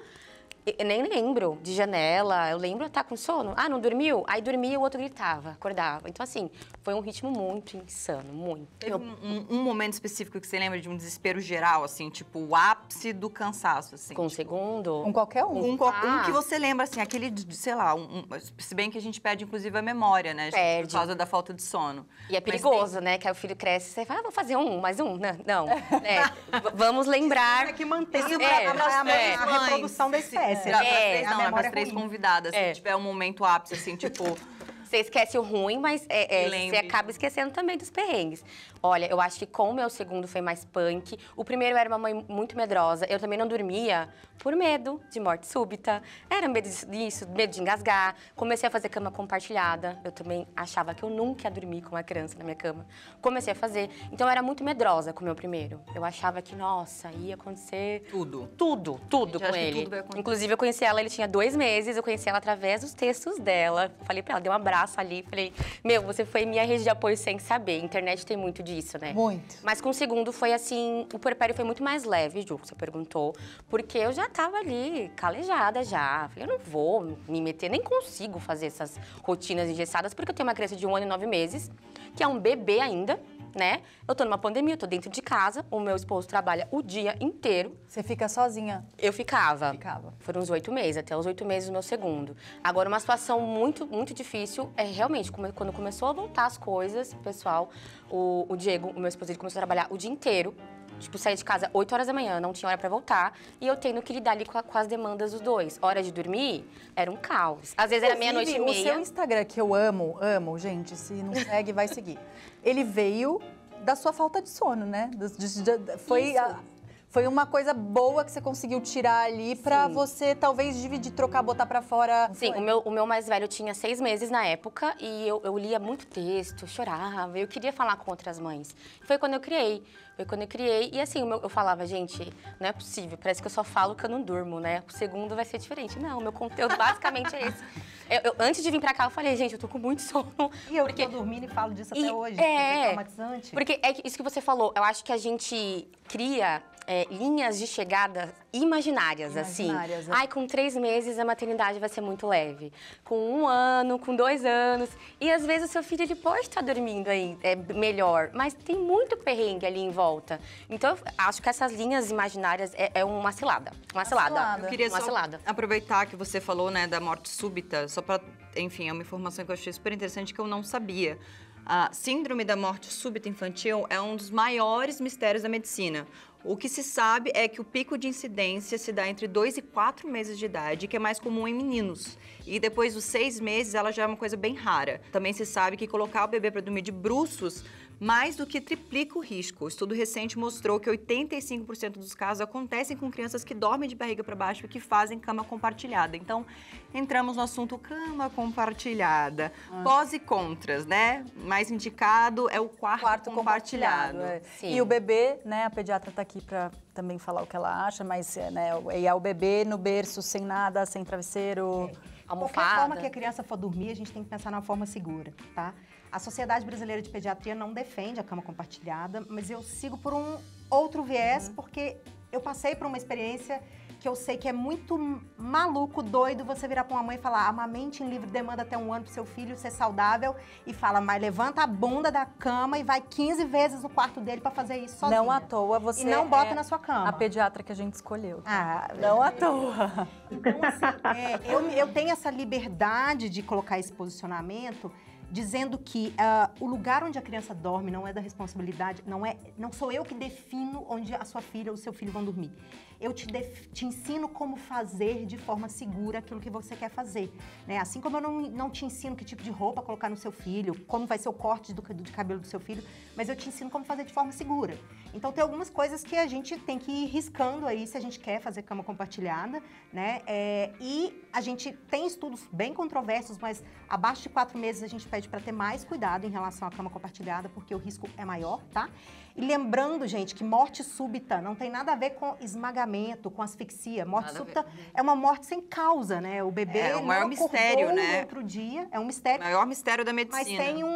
Speaker 2: eu nem lembro de janela, eu lembro estar tá com sono. Ah, não dormiu? Aí dormia e o outro gritava, acordava. Então, assim, foi um ritmo muito insano, muito.
Speaker 1: Teve eu... um, um, momento específico que você lembra de um desespero geral, assim, tipo o ápice do cansaço, assim? Com um tipo? segundo? Com qualquer
Speaker 2: um. um, ah. um que ah. você
Speaker 1: lembra, assim, aquele, sei lá, um, se bem que a gente perde, inclusive, a memória, né? Tipo, perde. Por causa da falta de sono.
Speaker 2: E é perigoso, tem... né? Que aí o filho cresce e você fala, ah, vou fazer um, mais um. Né? Não, não. É, vamos lembrar. É que manter é, é, a, a é. reprodução da espécie é, pras é, três, não, né? é as três convidadas. É. Se tiver um momento ápice, assim, tipo, Você esquece o ruim, mas é, é, você acaba esquecendo também dos perrengues. Olha, eu acho que com o meu segundo foi mais punk. O primeiro era uma mãe muito medrosa. Eu também não dormia por medo de morte súbita. Era medo disso, medo de engasgar. Comecei a fazer cama compartilhada. Eu também achava que eu nunca ia dormir com uma criança na minha cama. Comecei a fazer. Então eu era muito medrosa com o meu primeiro. Eu achava que, nossa, ia acontecer. Tudo. Tudo, tudo com ele. Tudo Inclusive, eu conheci ela, ele tinha dois meses. Eu conheci ela através dos textos dela. Falei pra ela, dei um abraço ali. Falei, meu, você foi minha rede de apoio sem saber. Internet tem muito disso, né? Muito. Mas com o segundo foi assim, o puerpério foi muito mais leve, Ju, que você perguntou. Porque eu já tava ali, calejada já. Falei, eu não vou me meter, nem consigo fazer essas rotinas engessadas, porque eu tenho uma criança de um ano e nove meses, que é um bebê ainda né? Eu tô numa pandemia, eu tô dentro de casa, o meu esposo trabalha o dia inteiro. Você fica sozinha? Eu ficava. Ficava. Foram uns oito meses, até os oito meses do meu segundo. Agora, uma situação muito, muito difícil é realmente quando começou a voltar as coisas, pessoal, o, o Diego, o meu esposo, ele começou a trabalhar o dia inteiro. Tipo, saía de casa 8 horas da manhã, não tinha hora para voltar. E eu tendo que lidar ali com, a, com, as demandas dos dois. Hora de dormir era um caos. Às vezes era meia-noite e meia. O seu
Speaker 3: Instagram, que eu amo, amo, gente. Se não segue, vai seguir. ele veio da sua falta de sono, né? Foi, a,
Speaker 2: foi uma coisa boa que você conseguiu tirar ali para você talvez dividir, trocar, botar para fora. Sim, o meu, o meu mais velho tinha seis meses na época e eu, eu lia muito texto, chorava, eu queria falar com outras mães. Foi quando eu criei foi quando eu criei. E assim, eu falava, gente, não é possível. Parece que eu só falo que eu não durmo, né? O segundo vai ser diferente. Não, meu conteúdo basicamente é esse. Eu, eu, antes de vir pra cá, eu falei, gente, eu tô com muito sono. E eu porque... tô dormindo e falo disso e até hoje. É, é traumatizante. Porque é isso que você falou. Eu acho que a gente cria é, linhas de chegada imaginárias, assim. imaginárias assim. É. Ai, com três meses a maternidade vai ser muito leve. Com um ano, com dois anos. E às vezes o seu filho, ele pode estar tá dormindo aí é, melhor. Mas tem muito perrengue ali em volta volta. Então, acho que essas linhas imaginárias é, é uma cilada. Uma cilada. cilada. Eu queria uma só cilada. aproveitar que você falou, né, da
Speaker 1: morte súbita, só para, enfim, é uma informação que eu achei super interessante que eu não sabia. A síndrome da morte súbita infantil é um dos maiores mistérios da medicina. O que se sabe é que o pico de incidência se dá entre 2 e 4 meses de idade, que é mais comum em meninos. E depois dos 6 meses, ela já é uma coisa bem rara. Também se sabe que colocar o bebê para dormir de bruços mais do que triplica o risco. O estudo recente mostrou que 85% dos casos acontecem com crianças que dormem de barriga para baixo e que fazem cama compartilhada. Então, entramos no assunto cama compartilhada. Ah. Pós e contras, né? Mais indicado
Speaker 3: é o quarto, quarto compartilhado. compartilhado é. E o bebê, né? A pediatra está aqui para também falar o que ela acha, mas é, né, é o bebê no berço, sem nada, sem travesseiro.
Speaker 5: É almofada. Qualquer forma que a criança for dormir, a gente tem que pensar numa forma segura, tá? A Sociedade Brasileira de Pediatria não defende a cama compartilhada, mas eu sigo por um outro viés, uhum. porque eu passei por uma experiência que eu sei que é muito maluco, doido você virar para uma mãe e falar: amamente em livre demanda até um ano para seu filho ser saudável e fala, mas levanta a bunda da cama e vai 15 vezes no quarto dele para fazer isso sozinho. Não à
Speaker 3: toa você. E não bota é na sua cama. A
Speaker 5: pediatra que a gente escolheu. Tá? Ah, não à é.
Speaker 3: toa.
Speaker 5: Então, assim, é, eu, eu tenho essa liberdade de colocar esse posicionamento dizendo que uh, o lugar onde a criança dorme não é da responsabilidade, não é, não sou eu que defino onde a sua filha ou o seu filho vão dormir eu te, te ensino como fazer de forma segura aquilo que você quer fazer. Né? Assim como eu não, não te ensino que tipo de roupa colocar no seu filho, como vai ser o corte do, de cabelo do seu filho, mas eu te ensino como fazer de forma segura. Então tem algumas coisas que a gente tem que ir riscando aí se a gente quer fazer cama compartilhada, né? É, e a gente tem estudos bem controversos, mas abaixo de quatro meses a gente pede para ter mais cuidado em relação à cama compartilhada, porque o risco é maior, tá? E lembrando, gente, que morte súbita não tem nada a ver com esmagamento, com asfixia. Morte nada súbita uhum. é uma morte sem causa, né? O bebê é o maior mistério, né? outro dia. É um mistério. O maior mistério da medicina. Mas tem um,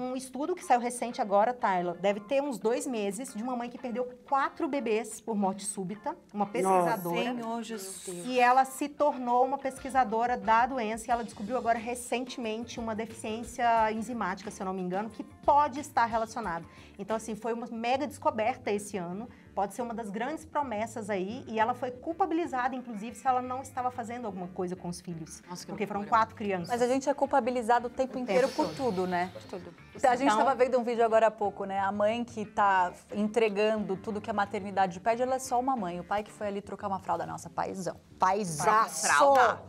Speaker 5: um, um estudo que saiu recente agora, Tyler. Deve ter uns dois meses de uma mãe que perdeu quatro bebês por morte súbita. Uma pesquisadora. Nossa,
Speaker 1: Senhor Jesus.
Speaker 5: E ela se tornou uma pesquisadora da doença e ela descobriu agora recentemente uma deficiência enzimática, se eu não me engano, que pode estar relacionada. Então, assim, foi uma mega descoberta esse ano, pode ser uma das grandes promessas aí, e ela foi culpabilizada, inclusive, se ela não estava fazendo alguma coisa com os filhos. Nossa, porque foram quatro crianças. Mas a gente é culpabilizado o tempo o inteiro tempo por todo. tudo, né?
Speaker 3: Por tudo. a gente estava então vendo um vídeo agora há pouco, né? A mãe que está entregando tudo que a maternidade pede, ela é só uma mãe. O pai que foi ali trocar uma fralda. Nossa, paizão. Paizaço! Fralda!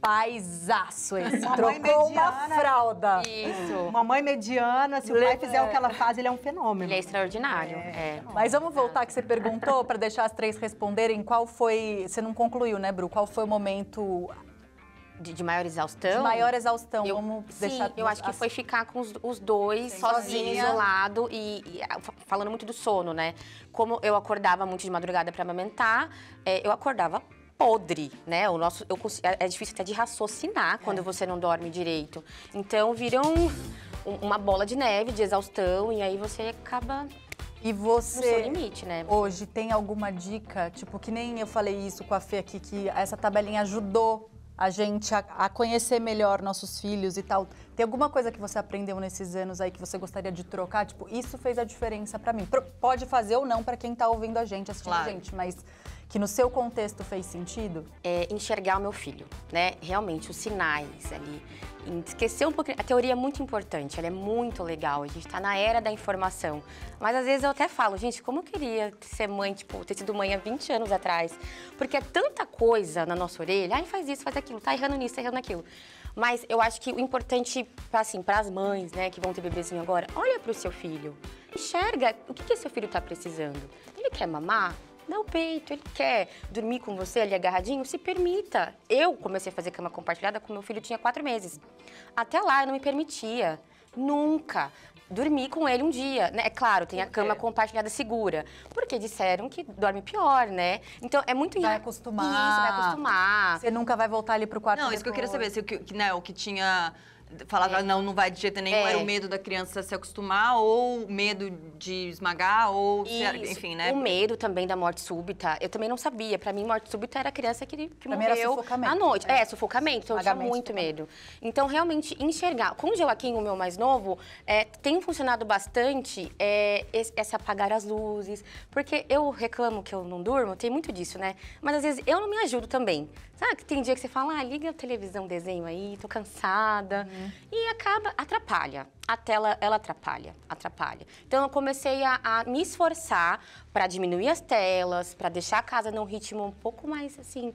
Speaker 5: paisaço esse. Uma Trocou mediana, uma fralda. Isso. Uma mãe mediana, se o pai fizer o que ela é. faz, ele é um fenômeno. Ele é extraordinário. É. É. Mas vamos voltar que você perguntou para deixar as
Speaker 3: três responderem qual foi. Você não concluiu, né, Bru? Qual foi o momento
Speaker 2: de, de, maior exaustão? De maior exaustão, eu, vamos sim, deixar... eu acho que foi ficar com os, os dois, Sim. sozinho, isolado e, e, ah, falando muito do sono, né? Como eu acordava muito de madrugada para amamentar, é, eu acordava podre, né? O nosso, eu, é, é difícil até de raciocinar quando é. você não dorme direito. Então vira um, uma bola de neve, de exaustão, e aí você acaba e você, limite, né? hoje, tem alguma
Speaker 3: dica? Tipo, que nem eu falei isso com a Fê aqui, que essa tabelinha ajudou a gente a, a, conhecer melhor nossos filhos e tal. Tem alguma coisa que você aprendeu nesses anos aí que você gostaria de trocar? Tipo, isso fez a diferença para mim. pode fazer ou não para quem tá ouvindo a gente, assistindo claro. a gente,
Speaker 2: mas que no seu contexto fez sentido? É, enxergar o meu filho, né? Realmente, os sinais ali. Esquecer um pouquinho. A teoria é muito importante, ela é muito legal. A gente está na era da informação. Mas às vezes eu até falo, gente, como eu queria ser mãe, tipo, ter sido mãe há 20 anos atrás. Porque é tanta coisa na nossa orelha. Ai, faz isso, faz aquilo, tá errando nisso, tá errando naquilo. Mas eu acho que o importante, assim, para as mães, né, que vão ter bebezinho agora, olha para o seu filho. Enxerga o que, que seu filho está precisando. Ele quer mamar? dá o peito, ele quer dormir com você ali agarradinho, se permita. Eu comecei a fazer cama compartilhada com meu filho, tinha quatro meses. Até lá eu não me permitia. Nunca dormi com ele um dia. Né? É claro, tem a cama compartilhada segura. Porque disseram que dorme pior, né? Então é muito Vai acostumar. Isso, vai acostumar. Você nunca vai voltar ali pro quarto. Não, depois. isso que eu queria
Speaker 1: saber, se o que, né, o que tinha falava, é. não, não vai de jeito nenhum, é. era o é. medo da criança se acostumar,
Speaker 2: ou medo de esmagar, ou se, enfim, né? O medo também da morte súbita, eu também não sabia. Pra mim, morte súbita era a criança que, que morreu à noite. É, é sufocamento, então eu tinha muito né? medo. Então, realmente, enxergar. Com o Joaquim, o meu mais novo, é, tem funcionado bastante é, esse apagar as luzes, porque eu reclamo que eu não durmo, tem muito disso, né? Mas às vezes eu não me ajudo também. Sabe que tem dia que você fala, ah, liga a televisão, desenho aí, tô cansada. Uhum. E acaba, atrapalha. A tela, ela atrapalha, atrapalha. Então, eu comecei a, a me esforçar para diminuir as telas, para deixar a casa num ritmo um pouco mais, assim,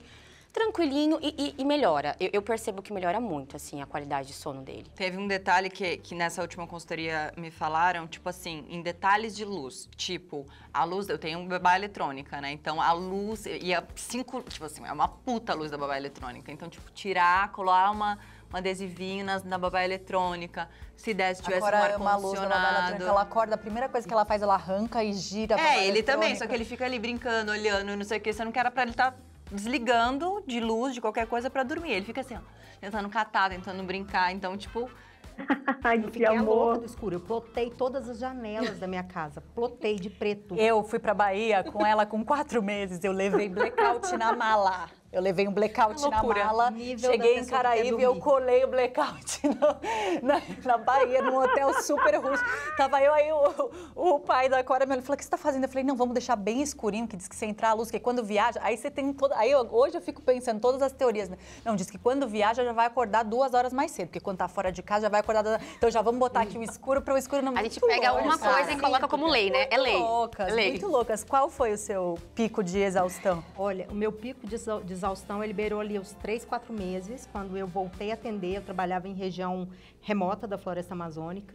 Speaker 2: tranquilinho e, e, e melhora. Eu, eu, percebo que melhora muito, assim, a qualidade de sono dele. Teve um detalhe que, que nessa última consultoria me falaram,
Speaker 1: tipo assim, em detalhes de luz. Tipo, a luz, eu tenho babá eletrônica, né? Então a luz, e a é cinco, tipo assim, é uma puta luz da babá eletrônica. Então, tipo, tirar, colar uma um adesivinho na, na babá eletrônica. Se desse, tivesse Agora, um é ar-condicionado. Ela
Speaker 3: acorda, a primeira coisa que ela faz, ela arranca e gira. É, ele também, só que ele
Speaker 1: fica ali brincando, olhando, não sei o que. Você não quer pra ele estar tá desligando de luz, de qualquer coisa, pra dormir. Ele fica assim, ó, tentando catar, tentando brincar. Então, tipo,
Speaker 5: Ai, eu fiquei amor. louca do escuro. Eu plotei todas as janelas da minha casa. Plotei de preto. Eu fui pra Bahia com ela com quatro meses. Eu levei blackout na mala. Eu levei um blackout na mala, Nível cheguei em Caraíba
Speaker 3: e eu colei o blackout na, na, na Bahia, num hotel super russo. Tava eu aí, o, o pai da Cora me falou, o que você tá fazendo? Eu falei, não, vamos deixar bem escurinho, que diz que você entrar a luz, que quando viaja, aí você tem toda... Aí eu, hoje eu fico pensando todas as teorias, né? Não, diz que quando viaja já vai acordar duas horas mais cedo, porque quando tá fora de casa já vai acordar... Duas... Então já vamos botar aqui o escuro para o escuro não... A gente
Speaker 2: pega louca, uma coisa e coloca como lei, né? É lei. Loucas, é lei. muito
Speaker 5: loucas. Qual foi o seu pico de exaustão? Olha, o meu pico de exaustão exaustão, ele beirou ali os três, quatro meses. Quando eu voltei a atender, eu trabalhava em região remota da floresta amazônica.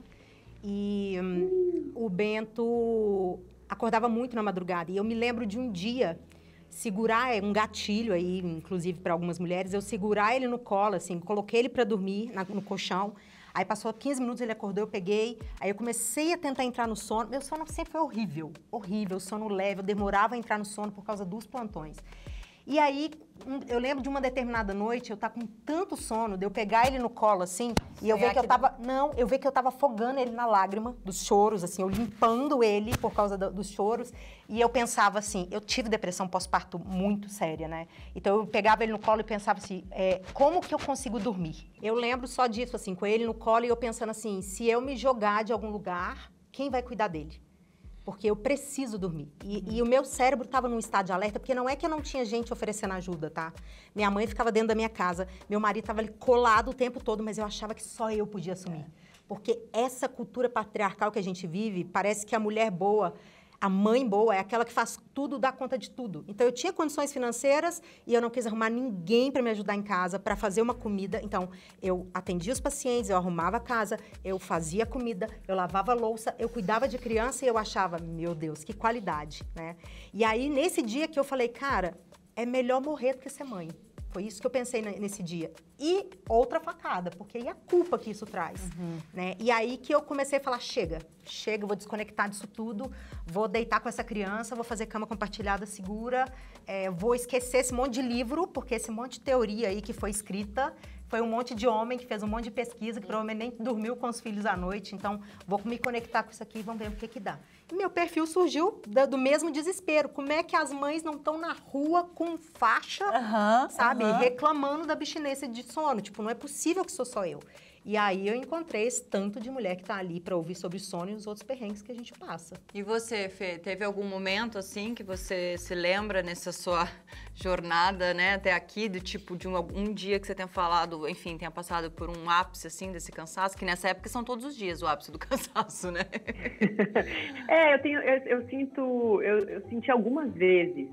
Speaker 5: E hum, o Bento acordava muito na madrugada. E eu me lembro de um dia segurar um gatilho aí, inclusive para algumas mulheres, eu segurar ele no colo, assim, coloquei ele para dormir na, no colchão. Aí passou 15 minutos, ele acordou, eu peguei. Aí eu comecei a tentar entrar no sono. Meu sono sempre foi horrível, horrível, sono leve. Eu demorava a entrar no sono por causa dos plantões. E aí, eu lembro de uma determinada noite, eu tava tá com tanto sono, de eu pegar ele no colo assim, e eu Foi ver que eu tava, não, eu ver que eu tava afogando ele na lágrima dos choros, assim, eu limpando ele por causa do, dos choros, e eu pensava assim, eu tive depressão pós-parto muito séria, né? Então eu pegava ele no colo e pensava assim, é, como que eu consigo dormir? Eu lembro só disso assim, com ele no colo e eu pensando assim, se eu me jogar de algum lugar, quem vai cuidar dele? porque eu preciso dormir. E, uhum. e o meu cérebro estava num estado de alerta, porque não é que eu não tinha gente oferecendo ajuda, tá? Minha mãe ficava dentro da minha casa, meu marido estava ali colado o tempo todo, mas eu achava que só eu podia assumir. É. Porque essa cultura patriarcal que a gente vive, parece que a mulher boa a mãe boa é aquela que faz tudo, dá conta de tudo. Então eu tinha condições financeiras e eu não quis arrumar ninguém para me ajudar em casa, para fazer uma comida. Então eu atendia os pacientes, eu arrumava a casa, eu fazia comida, eu lavava louça, eu cuidava de criança e eu achava, meu Deus, que qualidade, né? E aí nesse dia que eu falei, cara, é melhor morrer do que ser mãe. Foi isso que eu pensei nesse dia. E outra facada, porque e é a culpa que isso traz, uhum. né? E aí que eu comecei a falar, chega, chega, vou desconectar disso tudo, vou deitar com essa criança, vou fazer cama compartilhada segura, é, vou esquecer esse monte de livro, porque esse monte de teoria aí que foi escrita, foi um monte de homem que fez um monte de pesquisa, que provavelmente nem dormiu com os filhos à noite. Então, vou me conectar com isso aqui e vamos ver o que que dá meu perfil surgiu do mesmo desespero. Como é que as mães não estão na rua com faixa, uhum, sabe, uhum. reclamando da abstinência de sono? Tipo, não é possível que sou só eu. E aí eu encontrei esse tanto de mulher que está ali para ouvir sobre sono e os outros perrengues que a gente passa.
Speaker 1: E você, Fê, teve algum momento assim que você se lembra nessa sua jornada, né, até aqui, do tipo de um, dia que você tenha falado, enfim, tenha passado por um ápice assim desse cansaço, que nessa época são todos os dias o ápice do cansaço, né?
Speaker 4: é, eu tenho, eu, eu sinto, eu, eu senti algumas vezes.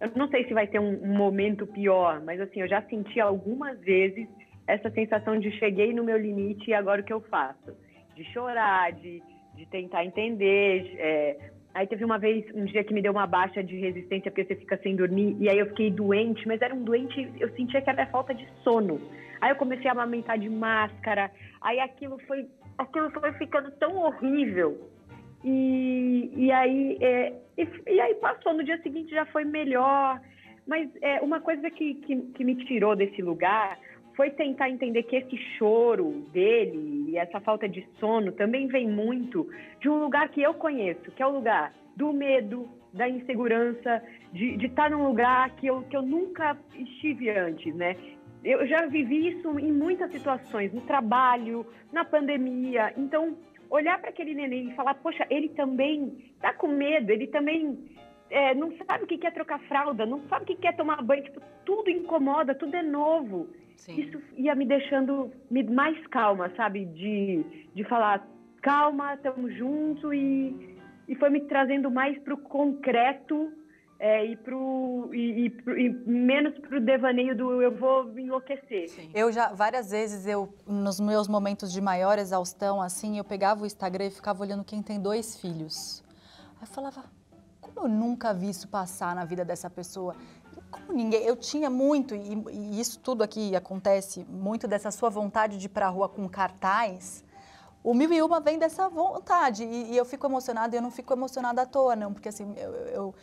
Speaker 4: Eu não sei se vai ter um, um momento pior, mas assim, eu já senti algumas vezes essa sensação de cheguei no meu limite e agora o que eu faço? De chorar, de, de tentar entender. É... Aí teve uma vez, um dia que me deu uma baixa de resistência porque você fica sem dormir, e aí eu fiquei doente, mas era um doente, eu sentia que era falta de sono. Aí eu comecei a amamentar de máscara, aí aquilo foi, aquilo foi ficando tão horrível. E, e, aí, é, e, e aí passou, no dia seguinte já foi melhor. Mas é, uma coisa que, que, que me tirou desse lugar foi tentar entender que esse choro dele e essa falta de sono também vem muito de um lugar que eu conheço, que é o lugar do medo, da insegurança, de, de estar num lugar que eu, que eu nunca estive antes, né? Eu já vivi isso em muitas situações, no trabalho, na pandemia. Então, olhar para aquele neném e falar, poxa, ele também está com medo, ele também é, não sabe o que é trocar fralda, não sabe o que é tomar banho, tipo, tudo incomoda, tudo é novo. Sim. Isso ia me deixando mais calma, sabe? De, de falar, calma, estamos juntos e, e foi me trazendo mais pro concreto é, e, pro,
Speaker 3: e, e, pro, e menos pro devaneio do eu vou enlouquecer. Sim. Eu já, várias vezes, eu nos meus momentos de maior exaustão, assim, eu pegava o Instagram e ficava olhando quem tem dois filhos. Aí eu falava, eu nunca vi isso passar na vida dessa pessoa. Como ninguém, eu tinha muito, e, e isso tudo aqui acontece, muito dessa sua vontade de ir pra rua com cartaz. O Mil e Uma vem dessa vontade, e, e eu fico emocionada, e eu não fico emocionada à toa, não, porque assim, eu, eu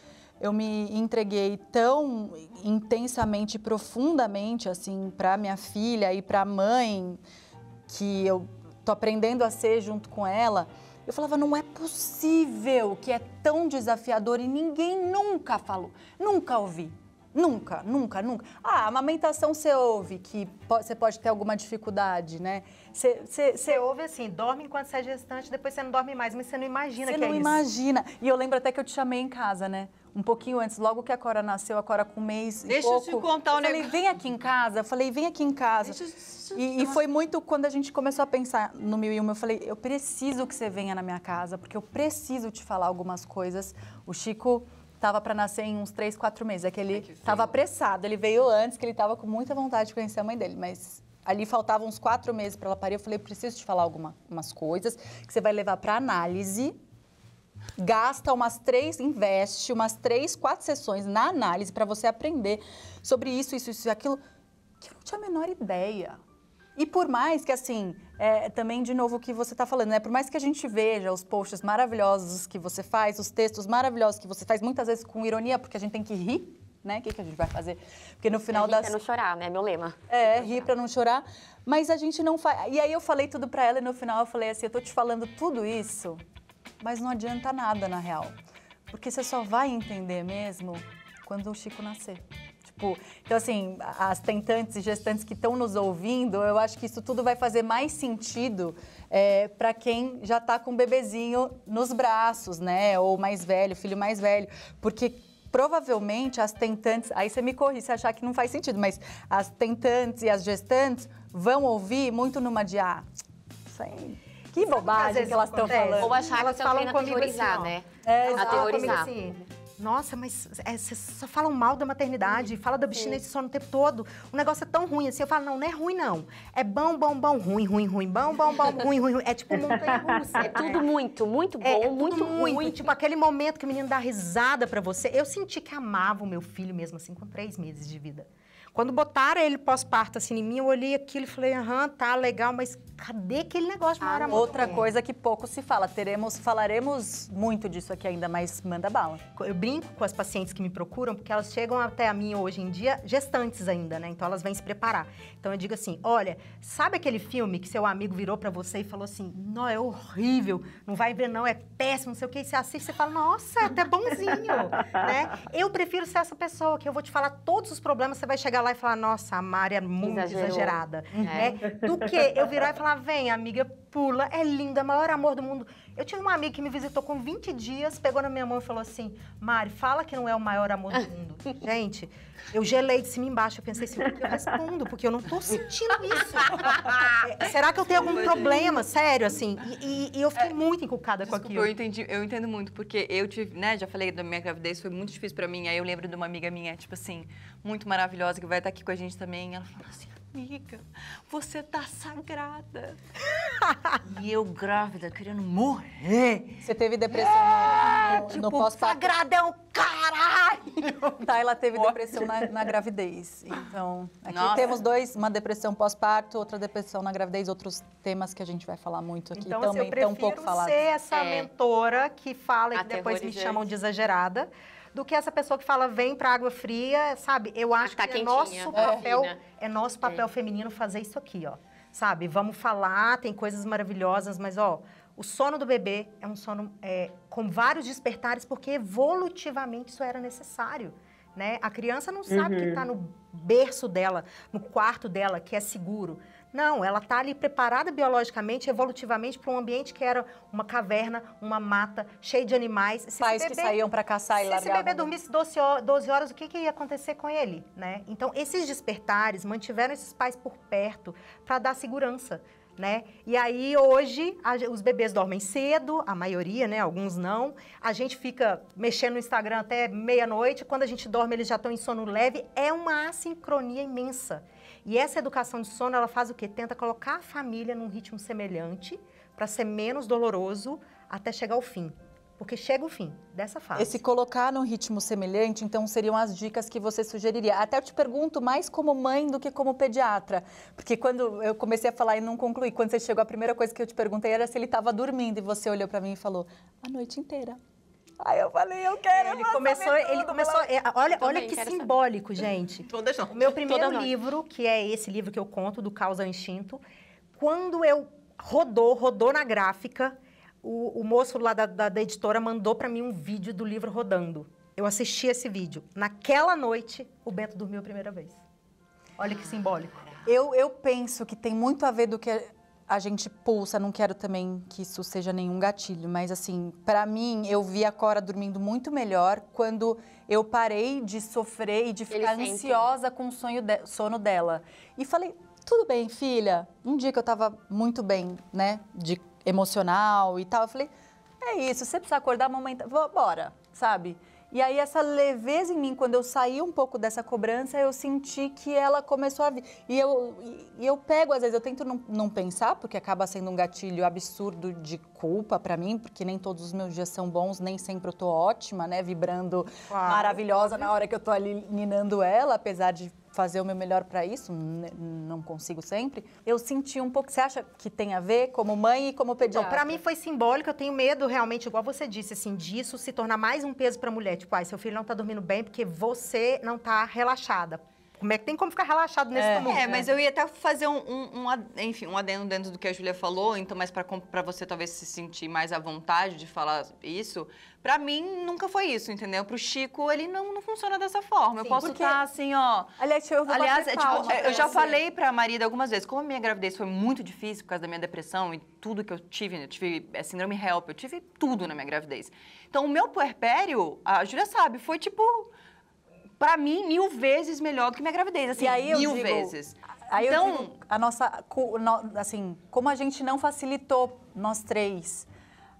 Speaker 3: eu me entreguei tão intensamente, profundamente, assim, para minha filha e para a mãe, que eu tô aprendendo a ser junto com ela. Eu falava, não é possível que é tão desafiador e ninguém nunca falou, nunca ouvi. Nunca, nunca, nunca. Ah, amamentação você ouve que você pode ter alguma dificuldade, né? Você, ouve assim, dorme enquanto você é gestante, depois você não dorme mais, mas você não imagina que não é imagina. isso. Você não imagina. E eu lembro até que eu te chamei em casa, né? um pouquinho antes, logo que a Cora nasceu, a Cora com um mês Deixa e pouco. Deixa eu te contar eu negócio. Falei, vem aqui em casa. Eu falei, vem aqui em casa. Deixa eu... e, e foi muito quando a gente começou a pensar no Mil e Uma, eu falei, eu preciso que você venha na minha casa, porque eu preciso te falar algumas coisas. O Chico estava para nascer em uns três, quatro meses, é que ele estava apressado. Ele veio antes, que ele estava com muita vontade de conhecer a mãe dele, mas ali faltavam uns quatro meses para ela parir. Eu falei, preciso te falar algumas coisas que você vai levar para análise gasta umas três, investe umas três, quatro sessões na análise para você aprender sobre isso, isso, isso, aquilo, que eu não tinha a menor ideia. E por mais que, assim, é, também, de novo, o que você está falando, né? Por mais que a gente veja os posts maravilhosos que você faz, os textos maravilhosos que você faz, muitas vezes com ironia, porque a gente tem que rir, né? O que, que a gente vai fazer? Porque no final das... Rir é pra não chorar, né? Meu lema. É, rir para não chorar. Mas a gente não faz... E aí eu falei tudo para ela e no final eu falei assim, eu tô te falando tudo isso mas não adianta nada na real. Porque você só vai entender mesmo quando o Chico nascer. Tipo, então assim, as tentantes e gestantes que estão nos ouvindo, eu acho que isso tudo vai fazer mais sentido é, para quem já está com o bebezinho nos braços, né? Ou mais velho, filho mais velho. Porque provavelmente as tentantes, aí você me corri se achar que não faz sentido, mas as tentantes e as gestantes vão ouvir muito numa de ah,
Speaker 2: isso aí
Speaker 3: que bobagem que, que elas estão falando. Ou achar
Speaker 2: elas que
Speaker 5: falam comigo assim, né? É, aterrorizar. Assim. assim, nossa, mas é, vocês só falam mal da maternidade, fala da bichinha Sim. sono no tempo todo. O negócio é tão ruim assim. Eu falo, não, não é ruim, não. É bom, bom, bom, ruim, ruim, ruim, bom, bom, bom, ruim, ruim, ruim. É tipo montanha russa. É tudo muito, muito é, bom, é, é muito ruim. Muito. Tipo aquele momento que o menino dá risada para você. Eu senti que amava o meu filho mesmo assim, com três meses de vida. Quando botaram ele pós-parto assim em mim, eu olhei aquilo e falei, aham, tá legal, mas cadê aquele negócio? Ah, outra muito... É. coisa que pouco se fala, teremos, falaremos muito disso aqui ainda, mas manda bala. Eu brinco com as pacientes que me procuram, porque elas chegam até a mim hoje em dia gestantes ainda, né? Então elas vêm se preparar. Então eu digo assim, olha, sabe aquele filme que seu amigo virou para você e falou assim, não, é horrível, não vai ver não, é péssimo, não sei o que, você assiste, você fala, nossa, é tá até bonzinho, né? Eu prefiro ser essa pessoa que eu vou te falar todos os problemas, você vai chegar chegar lá e falar, nossa, a Mari é muito Exagerou. exagerada. É. Né? Do que eu virar e falar, vem, amiga, pula, é linda, maior amor do mundo. Eu tive uma amiga que me visitou com 20 dias, pegou na minha mão e falou assim: Mari, fala que não é o maior amor do mundo. Gente, eu gelei de cima embaixo. Eu pensei assim: o que eu respondo? Porque eu não tô sentindo isso. É, será que eu tenho algum Imagina. problema? Sério, assim. E, e, e eu fiquei é, muito encucada desculpa, com aquilo. Eu
Speaker 1: entendi, eu entendo muito, porque eu tive, né, já falei da minha gravidez, foi muito difícil para mim. Aí eu lembro de uma amiga minha, tipo assim, muito maravilhosa, que vai estar aqui com a gente também. Ela falou assim:
Speaker 3: amiga, você
Speaker 1: tá sagrada. e eu grávida, querendo morrer. Você
Speaker 3: teve depressão
Speaker 5: é, no, tipo, no
Speaker 3: pós-parto? Sagrada é um caralho! Tá, ela teve Pode. depressão na, na, gravidez. Então, aqui é Nossa. temos dois, uma depressão pós-parto, outra depressão na gravidez, outros temas que a gente vai falar muito aqui então, assim, também. Então, eu prefiro então, um pouco ser falado. essa é.
Speaker 5: mentora que fala e depois me chamam de exagerada do que essa pessoa que fala vem para água fria, sabe? Eu acho tá que é nosso tá papel, é, é nosso papel é. feminino fazer isso aqui, ó. Sabe? Vamos falar, tem coisas maravilhosas, mas ó, o sono do bebê é um sono é, com vários despertares porque evolutivamente isso era necessário. Né? A criança não sabe uhum. que está no berço dela, no quarto dela, que é seguro. Não, ela está ali preparada biologicamente, evolutivamente, para um ambiente que era uma caverna, uma mata, cheio de animais. Se Pais bebê, que saíam para caçar e se largavam. Se esse bebê dormisse 12 horas, 12 horas o que, que, ia acontecer com ele? Né? Então, esses despertares mantiveram esses pais por perto para dar segurança. Né? E aí hoje a, os bebês dormem cedo, a maioria, né? Alguns não. A gente fica mexendo no Instagram até meia-noite. Quando a gente dorme, eles já estão em sono leve. É uma assincronia imensa. E essa educação de sono, ela faz o quê? Tenta colocar a família num ritmo semelhante para ser menos doloroso até chegar ao fim. Porque chega o fim dessa fase. Esse
Speaker 3: colocar num ritmo semelhante, então, seriam as dicas que você sugeriria. Até eu te pergunto mais como mãe do que como pediatra. Porque quando eu comecei a falar e não concluí, quando você chegou, a primeira coisa que eu te perguntei era se ele estava dormindo. E você olhou para mim e falou,
Speaker 5: a noite inteira. Aí eu falei, eu quero. Ele começou, tudo, ele começou. É, olha, olha que simbólico, saber. gente. Todas não. O meu primeiro livro, que é esse livro que eu conto, do Causa Instinto, quando eu rodou, rodou na gráfica, o, o moço lá da, da, da editora mandou para mim um vídeo do livro rodando. Eu assisti esse vídeo. Naquela noite, o Bento dormiu a primeira vez. Olha que simbólico. Eu, eu penso que tem
Speaker 3: muito a ver do que a gente pulsa, não quero também que isso seja nenhum gatilho, mas assim, para mim, eu vi a Cora dormindo muito melhor quando eu parei de sofrer e de ficar ansiosa com o sonho de, sono dela. E falei, tudo bem, filha. Um dia que eu tava muito bem, né, de emocional e tal, eu falei, é isso, você precisa acordar, mamãe, tá, bora, sabe? E aí essa leveza em mim, quando eu saí um pouco dessa cobrança, eu senti que ela começou a vir. E eu, e eu pego, às vezes, eu tento não, não pensar, porque acaba sendo um gatilho absurdo de culpa para mim, porque nem todos os meus dias são bons, nem sempre eu tô ótima, né? Vibrando maravilhosa na hora que eu tô ali ninando ela, apesar de fazer o meu melhor para isso, não consigo sempre. Eu
Speaker 5: senti um pouco. Você acha que tem a ver como mãe e como pediatra? Não, para mim foi simbólico. Eu tenho medo realmente, igual você disse, assim, disso se tornar mais um peso para a mulher. Tipo, ai, ah, seu filho não tá dormindo bem porque você não tá relaxada. Como é que tem como ficar relaxado nesse é. momento? É, né? mas eu ia até fazer um, um, um
Speaker 1: enfim, um adendo dentro do que a Júlia falou, então, mas para você talvez se sentir mais à vontade de falar isso, para mim nunca foi isso, entendeu? Pro Chico, ele não, não funciona dessa forma. Sim, eu posso estar porque... tá, assim, ó. Aliás, eu vou Aliás, é, tipo, é, eu, eu já falei pra Marida algumas vezes, como a minha gravidez foi muito difícil por causa da minha depressão e tudo que eu tive, né, eu tive é, síndrome HELP, eu tive tudo na minha gravidez. Então, o meu puerpério, a Júlia sabe, foi tipo para mim,
Speaker 3: mil vezes melhor do que minha gravidez. Assim, e aí mil digo, vezes. Aí então, eu digo, a nossa. Assim, como a gente não facilitou, nós três.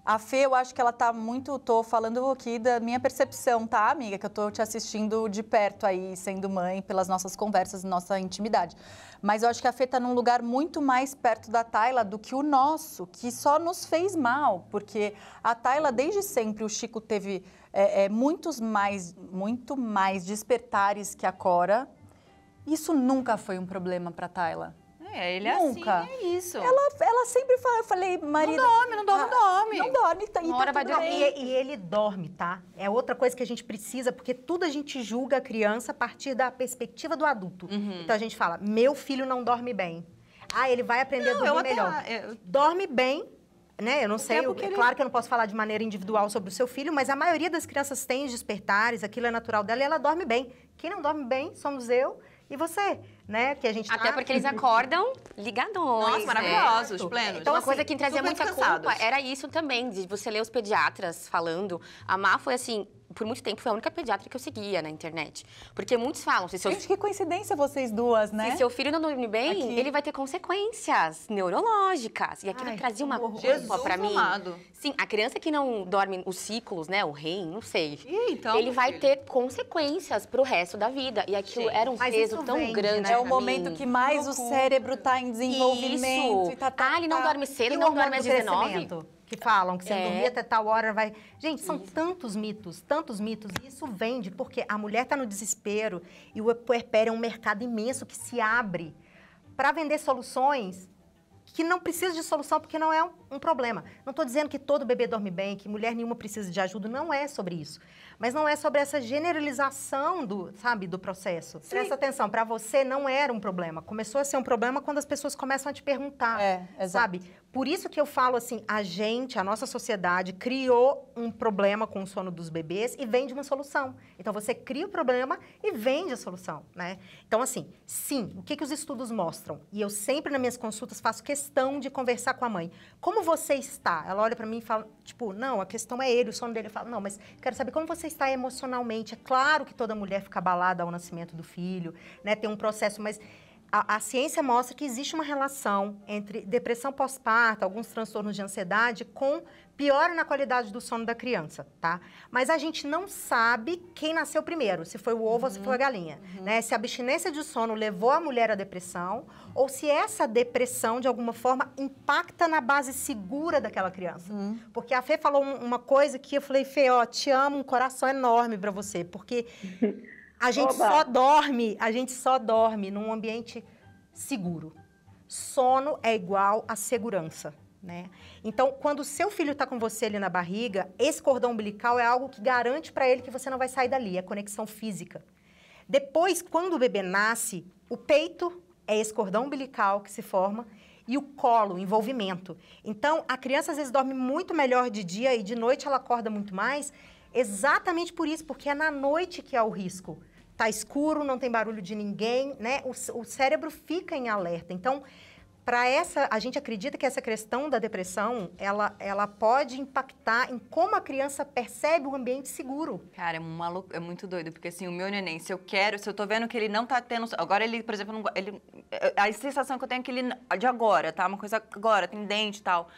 Speaker 3: A Fê, eu acho que ela tá muito. Tô falando aqui da minha percepção, tá, amiga? Que eu tô te assistindo de perto aí, sendo mãe, pelas nossas conversas, nossa intimidade. Mas eu acho que a Fê tá num lugar muito mais perto da Tayla do que o nosso, que só nos fez mal. Porque a Tayla, desde sempre, o Chico teve é, é, muitos mais, muito mais despertares que a Cora. Isso nunca foi um problema para Tayla. É, ele é assim, Nunca. assim, é isso. Ela, ela sempre fala, eu falei, marido... Não dorme, não dorme, não ah, dorme. Não dorme, tá, e tá hora tá vai dormir. E,
Speaker 5: e, ele dorme, tá? É outra coisa que a gente precisa, porque tudo a gente julga a criança a partir da perspectiva do adulto. Uhum. Então a gente fala, meu filho não dorme bem. Ah, ele vai aprender não, a dormir melhor. Até, eu... Dorme bem né? Eu não o sei, eu, ele... claro que eu não posso falar de maneira individual sobre o seu filho, mas a maioria das crianças tem despertares, aquilo é natural dela e ela dorme bem. Quem
Speaker 2: não dorme bem somos eu e você, né? Que a gente Até tá... porque eles acordam ligadões. Nossa, é. maravilhosos, é. plenos. Então, Uma assim, coisa que assim, trazia muita culpa era isso também, de você ler os pediatras falando. A Má foi assim, por muito tempo, foi a única pediatra que eu seguia na internet. Porque muitos falam... Se Gente, que coincidência vocês duas, né? Se seu filho não dorme bem, aqui. ele vai ter consequências neurológicas. E aquilo Ai, trazia uma culpa para mim. Amado. Sim, a criança que não dorme os ciclos, né? O rei não sei. E então, ele vai filho? ter consequências pro resto da vida. E aquilo era um peso tão vende, grande né? É o momento mim. que mais o cérebro tá em desenvolvimento. Isso. Tá, tá, ah, ele não tá dorme cedo, e não dorme às 19 que falam que se é. dormir até tal hora
Speaker 5: vai. Gente, são isso. tantos mitos, tantos mitos. E isso vende porque a mulher está no desespero e o puerpério é um mercado imenso que se abre para vender soluções que não precisa de solução porque não é um, um problema. Não estou dizendo que todo bebê dorme bem, que mulher nenhuma precisa de ajuda, não é sobre isso. Mas não é sobre essa generalização do, sabe, do processo. Sim. Presta atenção, para você não era um problema. Começou a ser um problema quando as pessoas começam a te perguntar, é, sabe? Por isso que eu falo assim, a gente, a nossa sociedade criou um problema com o sono dos bebês e vende uma solução. Então você cria o problema e vende a solução, né? Então assim, sim, o que, que os estudos mostram? E eu sempre nas minhas consultas faço questão de conversar com a mãe. Como você está? Ela olha para mim e fala, tipo, não, a questão é ele, o sono dele. Eu falo, não, mas quero saber como você está emocionalmente. É claro que toda mulher fica abalada ao nascimento do filho, né? Tem um processo, mas a, a, ciência mostra que existe uma relação entre depressão pós-parto, alguns transtornos de ansiedade, com piora na qualidade do sono da criança, tá? Mas a gente não sabe quem nasceu primeiro, se foi o ovo uhum. ou se foi a uhum. galinha, uhum. né? Se a abstinência de sono levou a mulher à depressão ou se essa depressão, de alguma forma, impacta na base segura daquela criança. Uhum. Porque a Fê falou uma coisa que eu falei, Fê, ó, te amo, um coração enorme para você, porque... A gente Oba. só dorme, a gente só dorme num ambiente seguro. Sono é igual a segurança. Né? Então, quando o seu filho está com você ali na barriga, esse cordão umbilical é algo que garante para ele que você não vai sair dali, é conexão física. Depois, quando o bebê nasce, o peito é esse cordão umbilical que se forma e o colo, o envolvimento. Então, a criança às vezes dorme muito melhor de dia e de noite ela acorda muito mais, exatamente por isso, porque é na noite que há o risco tá escuro, não tem barulho de ninguém, né? O, o cérebro fica em alerta. Então, para essa, a gente acredita que essa questão da depressão, ela, ela pode impactar em como a criança percebe o ambiente seguro. Cara, é, maluco, é muito doido, porque assim, o meu neném, se eu quero,
Speaker 1: se eu tô vendo que ele não tá tendo... Agora ele, por exemplo, não, ele, a sensação que eu tenho é que ele... De agora, tá? Uma coisa agora, tem dente e tal.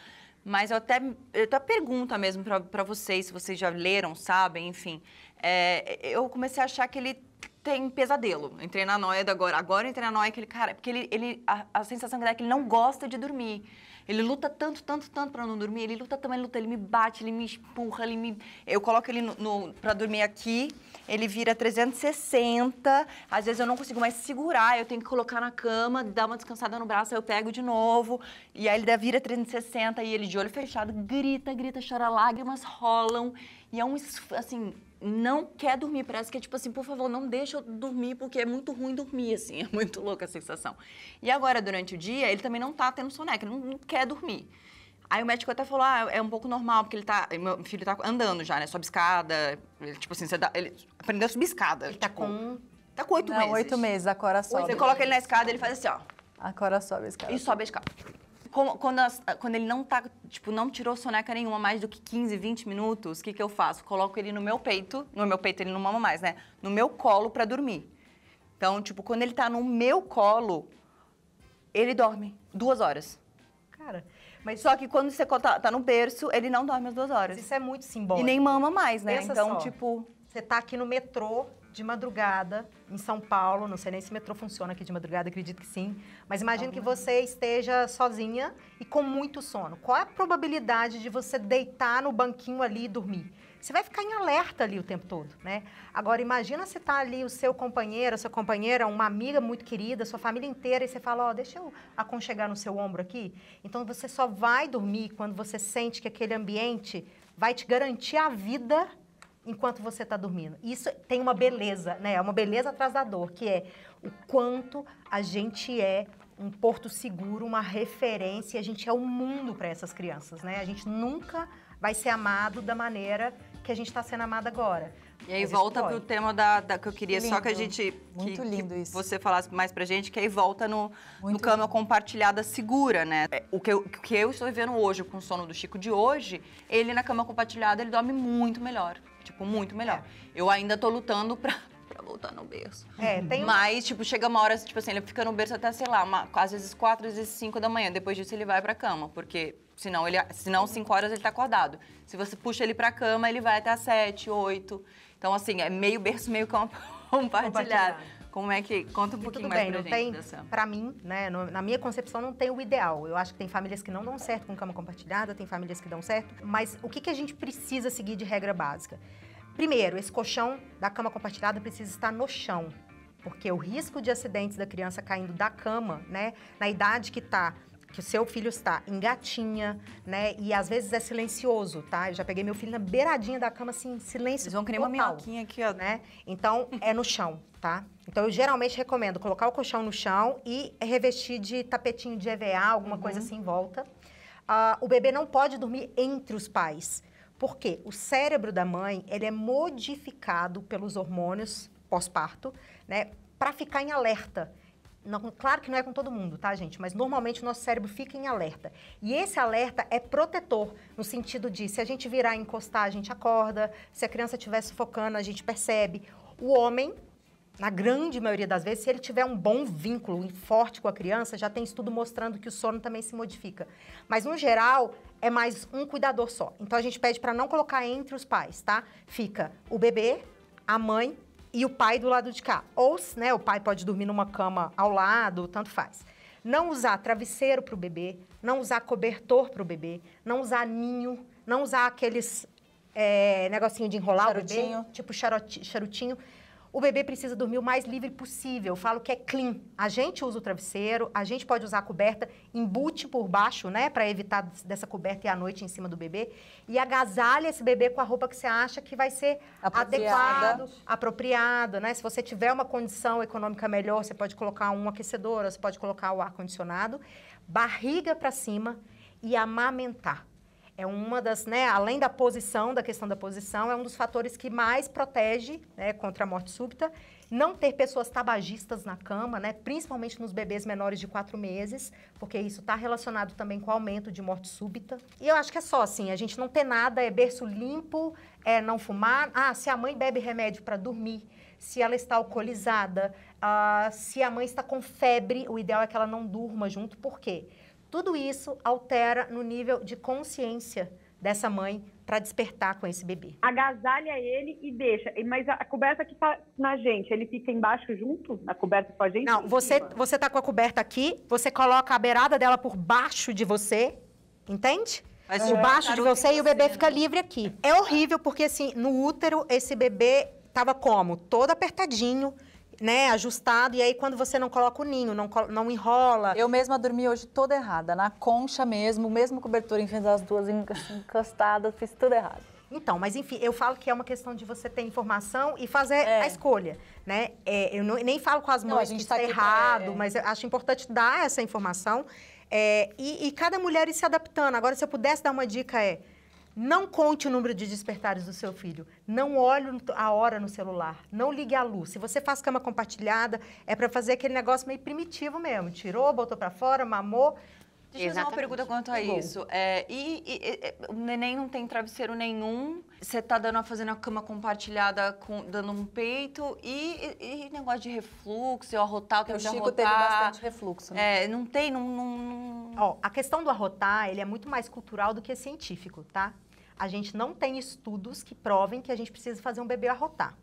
Speaker 1: Mas eu até, eu até pergunto mesmo para vocês, se vocês já leram, sabem, enfim. É, eu comecei a achar que ele tem pesadelo. Entrei na noia agora. Agora entrei na noia é aquele cara, porque ele, ele a, a, sensação que dá é que ele não gosta de dormir. Ele luta tanto, tanto, tanto para não dormir. Ele luta também, luta. Ele me bate, ele me empurra, ele me. Eu coloco ele no, no para dormir aqui. Ele vira 360. Às vezes eu não consigo mais segurar. Eu tenho que colocar na cama, dar uma descansada no braço, aí eu pego de novo. E aí ele dá, vira 360 e ele de olho fechado grita, grita, chora, lágrimas rolam. E é um assim não quer dormir. Parece que é tipo assim, por favor, não deixa eu dormir, porque é muito ruim dormir, assim. É muito louca a sensação. E agora, durante o dia, ele também não tá tendo soneca, ele não quer dormir. Aí o médico até falou, ah, é um pouco normal, porque ele tá, meu filho tá andando já, né, sobe escada, ele, tipo assim, dá, ele aprendeu a subir escada. Ele tá tipo, com...
Speaker 3: Tá com oito meses. oito meses, a Cora sobe. Você coloca ele na
Speaker 1: escada, ele faz assim, ó.
Speaker 3: A Cora sobe a escada. E sobe
Speaker 1: a escada quando, as, ah, quando ele não tá, tipo, não tirou soneca nenhuma mais do que 15, 20 minutos, o que, que eu faço? Coloco ele no meu peito, no meu peito ele não mama mais, né? No meu colo para dormir. Então, tipo, quando ele tá no meu colo, ele dorme duas horas.
Speaker 5: Cara, mas só que quando você tá, tá no berço, ele não dorme as duas horas. isso é muito simbólico. E nem mama mais, né? Pensa então, só, tipo. Você tá aqui no metrô, de madrugada em São Paulo, não sei nem se o metrô funciona aqui de madrugada, acredito que sim, mas imagine que você esteja sozinha e com muito sono. Qual é a probabilidade de você deitar no banquinho ali e dormir? Você vai ficar em alerta ali o tempo todo, né? Agora imagina se tá ali o seu companheiro, a sua companheira, uma amiga muito querida, sua família inteira e você fala, ó, oh, deixa eu aconchegar no seu ombro aqui. Então você só vai dormir quando você sente que aquele ambiente vai te garantir a vida enquanto você está dormindo. Isso tem uma beleza, né? É uma beleza atrás da dor, que é o quanto a gente é um porto seguro, uma referência, a gente é o mundo para essas crianças, né? A gente nunca vai ser amado da maneira que a gente está sendo amado agora. E aí volta para o
Speaker 1: tema da, da, que eu queria lindo. só que a gente... Muito que, lindo que isso. você falasse mais para gente, que aí volta no, no cama lindo. compartilhada segura, né? É, o que, eu, o que eu estou vivendo hoje com o sono do Chico de hoje, ele na cama compartilhada, ele dorme muito melhor. Tipo, muito melhor. Eu ainda tô lutando pra, pra voltar no berço. É, uhum. tem... Mas, tipo, chega uma hora, tipo assim, ele fica no berço até, sei lá, uma, às vezes 4, às vezes 5 da manhã. Depois disso ele vai pra cama, porque senão, ele, senão 5 horas ele tá acordado. Se você puxa ele pra cama, ele vai até às 7, 8. Então, assim, é meio berço, meio campo compartilhado. compartilhado. Como é que. Conta um pouquinho tudo mais bem, pra não gente. Tem, dessa...
Speaker 5: Pra mim, né, no, na minha concepção, não tem o ideal. Eu acho que tem famílias que não dão certo com cama compartilhada, tem famílias que dão certo. Mas o que, que a gente precisa seguir de regra básica? Primeiro, esse colchão da cama compartilhada precisa estar no chão, porque o risco de acidentes da criança caindo da cama, né, na idade que está, que o seu filho está em gatinha, né? E às vezes é silencioso, tá? Eu já peguei meu filho na beiradinha da cama, assim, silêncio. Eles vão criar uma minhoquinha aqui, ó. Né? Então, é no chão, tá? Então, eu geralmente recomendo colocar o colchão no chão e revestir de tapetinho de EVA, alguma uhum. coisa assim em volta. Uh, o bebê não pode dormir entre os pais. Porque o cérebro da mãe, ele é modificado pelos hormônios pós-parto, né? Para ficar em alerta. Não, claro que não é com todo mundo, tá, gente? Mas normalmente o nosso cérebro fica em alerta. E esse alerta é protetor, no sentido de se a gente virar e encostar, a gente acorda, se a criança estiver sufocando, a gente percebe. O homem, na grande maioria das vezes, se ele tiver um bom vínculo forte com a criança, já tem estudo mostrando que o sono também se modifica. Mas, no geral, é mais um cuidador só. Então, a gente pede para não colocar entre os pais, tá? Fica o bebê, a mãe e o pai do lado de cá. Ou, né, o pai pode dormir numa cama ao lado, tanto faz. Não usar travesseiro para o bebê, não usar cobertor para o bebê, não usar ninho, não usar aqueles é, negocinho de enrolar charutinho. o bebê, tipo charutinho, o bebê precisa dormir o mais livre possível. Eu falo que é clean. A gente usa o travesseiro, a gente pode usar a coberta, embute por baixo, né, para evitar dessa coberta e à noite em cima do bebê. E agasalha esse bebê com a roupa que você acha que vai ser adequada, apropriada, né? Se você tiver uma condição econômica melhor, você pode colocar um aquecedor, você pode colocar o ar condicionado, barriga para cima e amamentar é uma das, né, além da posição, da questão da posição, é um dos fatores que mais protege né, contra a morte súbita. Não ter pessoas tabagistas na cama, né, principalmente nos bebês menores de quatro meses, porque isso está relacionado também com o aumento de morte súbita. E eu acho que é só assim, a gente não ter nada, é berço limpo, é não fumar. Ah, se a mãe bebe remédio para dormir, se ela está alcoolizada, ah, se a mãe está com febre, o ideal é que ela não durma junto, por quê? Tudo isso altera no nível de consciência dessa mãe para despertar com esse bebê. Agasalha ele e deixa. Mas a coberta que tá na gente, ele fica embaixo junto na coberta com a gente? Não, você você tá com a coberta aqui, você coloca a beirada dela por baixo de você, entende? Mas por é, baixo de você e o bebê fica né? livre aqui. É horrível porque assim, no útero esse bebê tava como? Todo apertadinho né, ajustado. E aí, quando você não coloca o ninho, não, não enrola. Eu mesma dormi hoje toda errada, na concha mesmo, mesmo cobertura, enfim, as duas assim, assim, encostadas, fiz tudo errado. Então, mas enfim, eu falo que é uma questão de você ter informação e fazer é. a escolha, né? É, eu não, nem falo com as mães não, a gente que tá está errado, pra... É. mas eu acho importante dar essa informação. É, e, e, cada mulher ir se adaptando. Agora, se eu pudesse dar uma dica é não conte o número de despertares do seu filho. Não olhe a hora no celular. Não ligue a luz. Se você faz cama compartilhada, é para fazer aquele negócio meio primitivo mesmo. Tirou, botou para fora, mamou, Deixa Exatamente. eu fazer uma pergunta quanto a tá Bom. isso.
Speaker 1: É, e, e, e, é, o neném não tem travesseiro nenhum, você está dando, fazendo a cama compartilhada, com, dando um peito, e, e negócio de
Speaker 5: refluxo, ou arrotar, o que eu já arrotar. O Chico teve bastante refluxo, né? É, não tem, não... não... Ó, a questão do arrotar, ele é muito mais cultural do que científico, tá? A gente não tem estudos que provem que a gente precisa fazer um bebê arrotar.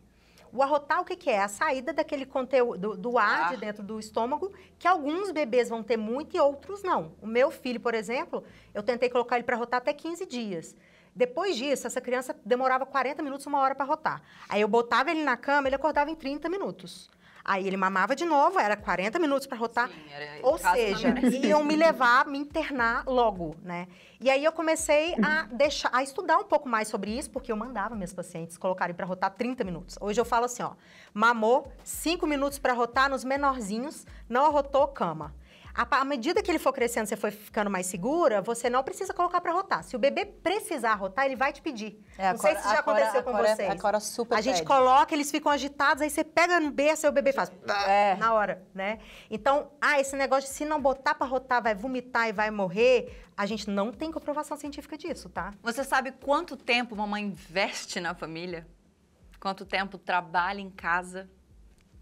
Speaker 5: O arrotar, o que, que é? A saída daquele conteúdo, do, do ar, de ah. dentro do estômago, que alguns bebês vão ter muito e outros não. O meu filho, por exemplo, eu tentei colocar ele para rotar até 15 dias. Depois disso, essa criança demorava 40 minutos, uma hora para rotar. Aí eu botava ele na cama, ele acordava em 30 minutos. Aí ele mamava de novo, era 40 minutos para rotar. Sim, era, Ou seja, iam me levar, me internar logo, né? E aí eu comecei a deixar, a estudar um pouco mais sobre isso, porque eu mandava meus pacientes colocarem para rotar 30 minutos. Hoje eu falo assim, ó, mamou 5 minutos para rotar nos menorzinhos, não arrotou cama à medida que ele for crescendo, você foi ficando mais segura, você não precisa colocar para rotar. Se o bebê precisar rotar, ele vai te pedir. É, não Cora, sei se já Cora, aconteceu com Cora, é- vocês. A Cora super A gente pede. coloca, eles ficam agitados, aí você pega no berço e o bebê faz é. na hora, né? Então, ah, esse negócio de se não botar para rotar, vai vomitar e vai morrer, a gente não tem comprovação científica disso, tá? Você sabe quanto tempo mamãe
Speaker 1: investe na família? Quanto tempo trabalha em casa?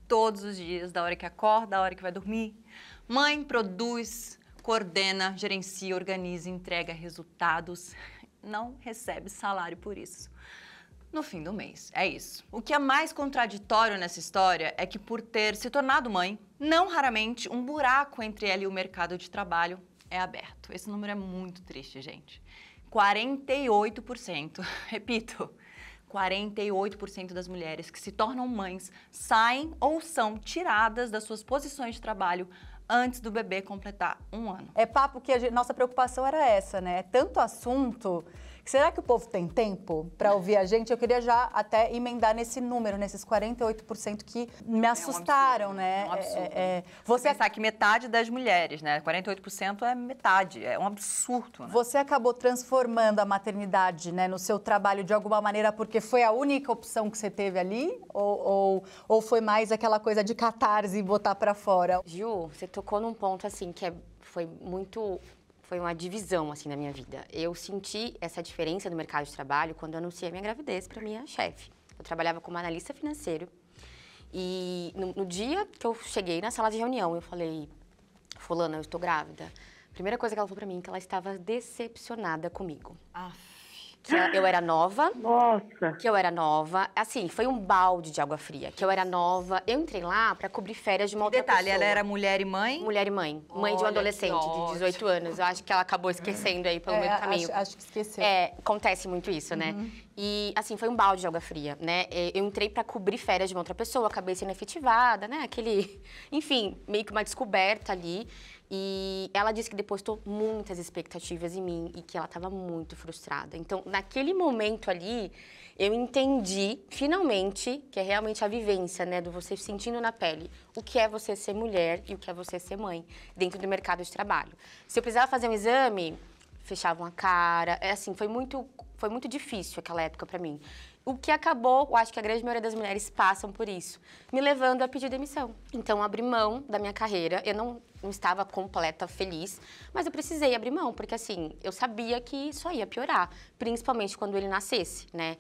Speaker 1: Todos os dias, da hora que acorda, da hora que vai dormir Mãe produz, coordena, gerencia, organiza, entrega resultados, não recebe salário por isso. No fim do mês, é isso. O que é mais contraditório nessa história é que, por ter se tornado mãe, não raramente um buraco entre ela e o mercado de trabalho é aberto. Esse número é muito triste, gente. 48%, repito, 48% das mulheres que se tornam mães saem ou são tiradas das suas posições de trabalho antes do bebê completar um ano.
Speaker 3: É papo que gente, nossa preocupação era essa, né? Tanto assunto Será que o povo tem tempo para ouvir a gente? Eu queria já até emendar nesse número, nesses 48% que me assustaram, é um né? É um é, é, absurdo.
Speaker 1: É, você pensar que metade das mulheres, né? 48% é metade,
Speaker 3: é um absurdo. Né? Você acabou transformando a maternidade, né, no seu trabalho de alguma maneira porque foi a única opção que você teve ali, ou, ou, ou foi mais aquela coisa de
Speaker 2: catarse e botar para fora? Ju, você tocou num ponto assim que é foi muito foi uma divisão assim na minha vida. Eu senti essa diferença no mercado de trabalho quando eu anunciei minha gravidez para minha chefe. Eu trabalhava como analista financeiro e no, no, dia que eu cheguei na sala de reunião, eu falei: "Fulana, eu estou grávida". A primeira coisa que ela falou para mim é que ela estava decepcionada comigo. Ah que eu era nova. Nossa! Que eu era nova. Assim, foi um balde de água fria. Que eu era nova. Eu entrei lá para cobrir férias de uma outra Detalhe, pessoa. ela era mulher e mãe? Mulher e mãe. Mãe Olha, de um adolescente de 18 anos. Eu acho que ela acabou esquecendo aí pelo é, meio do caminho. Acho, acho, que esqueceu. É, acontece muito isso, né? Uhum. E, assim, foi um balde de água fria, né? Eu entrei para cobrir férias de uma outra pessoa, acabei sendo efetivada, né? Aquele... Enfim, meio que uma descoberta ali. E ela disse que depositou muitas expectativas em mim e que ela estava muito frustrada. Então, naquele momento ali, eu entendi finalmente que é realmente a vivência, né, do você sentindo na pele o que é você ser mulher e o que é você ser mãe dentro do mercado de trabalho. Se eu precisava fazer um exame, fechavam a cara. É assim, foi muito foi muito difícil aquela época para mim o que acabou, eu acho que a grande maioria das mulheres passam por isso, me levando a pedir demissão. Então, abri mão da minha carreira. Eu não, não estava completa feliz, mas eu precisei abrir mão, porque assim, eu sabia que isso ia piorar, principalmente quando ele nascesse, né?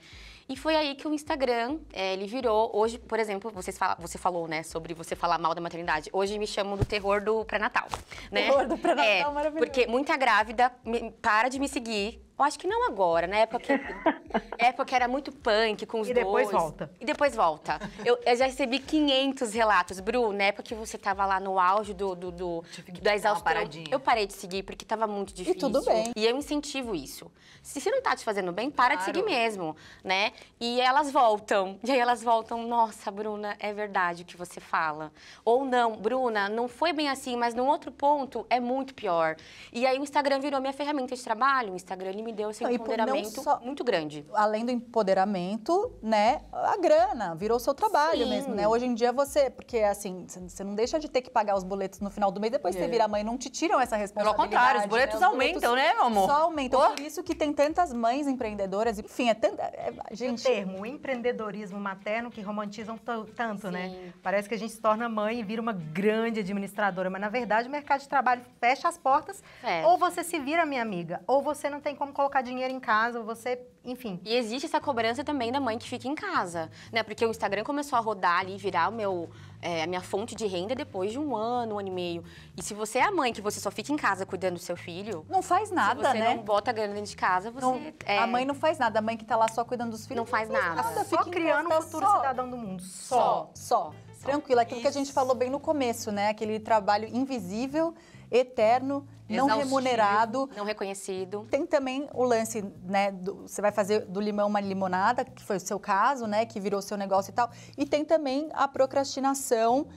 Speaker 2: E foi aí que o Instagram, é, ele virou, hoje, por exemplo, vocês fala, você falou, né, sobre você falar mal da maternidade. Hoje me chamam do terror do pré-natal, né? Terror do pré-natal, é, maravilhoso. Porque muita grávida me, para de me seguir eu acho que não agora, na época que, época que era muito punk, com os e dois. E depois volta. E depois volta. Eu, eu, já recebi 500 relatos. Bru, na época que você tava lá no auge do, do, do da exaustão, eu parei de seguir porque tava muito difícil. E tudo bem. E eu incentivo isso. Se, você não tá te fazendo bem, para claro. de seguir mesmo, né? E elas voltam. E aí elas voltam, nossa, Bruna, é verdade o que você fala. Ou não, Bruna, não foi bem assim, mas num outro ponto é muito pior. E aí o Instagram virou minha ferramenta de trabalho, o Instagram me deu esse empoderamento só, muito grande. Além do
Speaker 3: empoderamento, né, a grana, virou seu trabalho Sim. mesmo, né? Hoje em dia você, porque assim, você não deixa de ter que pagar os boletos no final do mês, depois é. você vira mãe, não te tiram essa responsabilidade. Pelo contrário, os né? boletos né? aumentam, né, meu amor? Só aumentam. Oh. Por isso que tem tantas mães empreendedoras, enfim, é tanta... É,
Speaker 5: gente... O termo empreendedorismo materno que romantizam tanto, né? Sim. né? Parece que a gente se torna mãe e vira uma grande administradora, mas na verdade o mercado de trabalho fecha as portas, ou
Speaker 2: você se vira minha amiga, ou você não tem como colocar dinheiro em casa, você, enfim. E existe essa cobrança também da mãe que fica em casa, né? Porque o Instagram começou a rodar ali, virar o meu, é, a minha fonte de renda depois de um ano, um ano e meio. E se você é a mãe que você só fica em casa cuidando do seu filho...
Speaker 3: Não faz nada, né? Se você né? não bota grana dentro de casa, você... Não, é... A mãe não faz nada, a mãe que tá lá só cuidando dos filhos... Não faz, não faz nada. nada. Só criando o futuro só. cidadão
Speaker 5: do mundo. Só,
Speaker 3: só. só. Tranquilo, é aquilo Isso. que a gente falou bem no começo, né? Aquele trabalho invisível, eterno Exaustivo, não remunerado. Não reconhecido. Tem também o lance, né? Do, você vai fazer do limão uma limonada, que foi o seu caso, né? Que virou seu negócio e tal. E tem também a procrastinação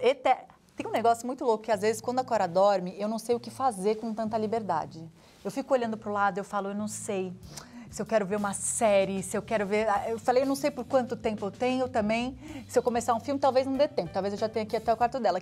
Speaker 3: eterna. Tem um negócio muito louco que às vezes quando a Cora dorme, eu não sei o que fazer com tanta liberdade. Eu fico olhando para o lado, eu falo, eu não sei se eu quero ver uma série, se eu quero ver. Ah, eu falei, eu não sei por quanto tempo eu tenho também. Se eu começar um filme, talvez não dê tempo, talvez eu já tenha aqui até o quarto dela.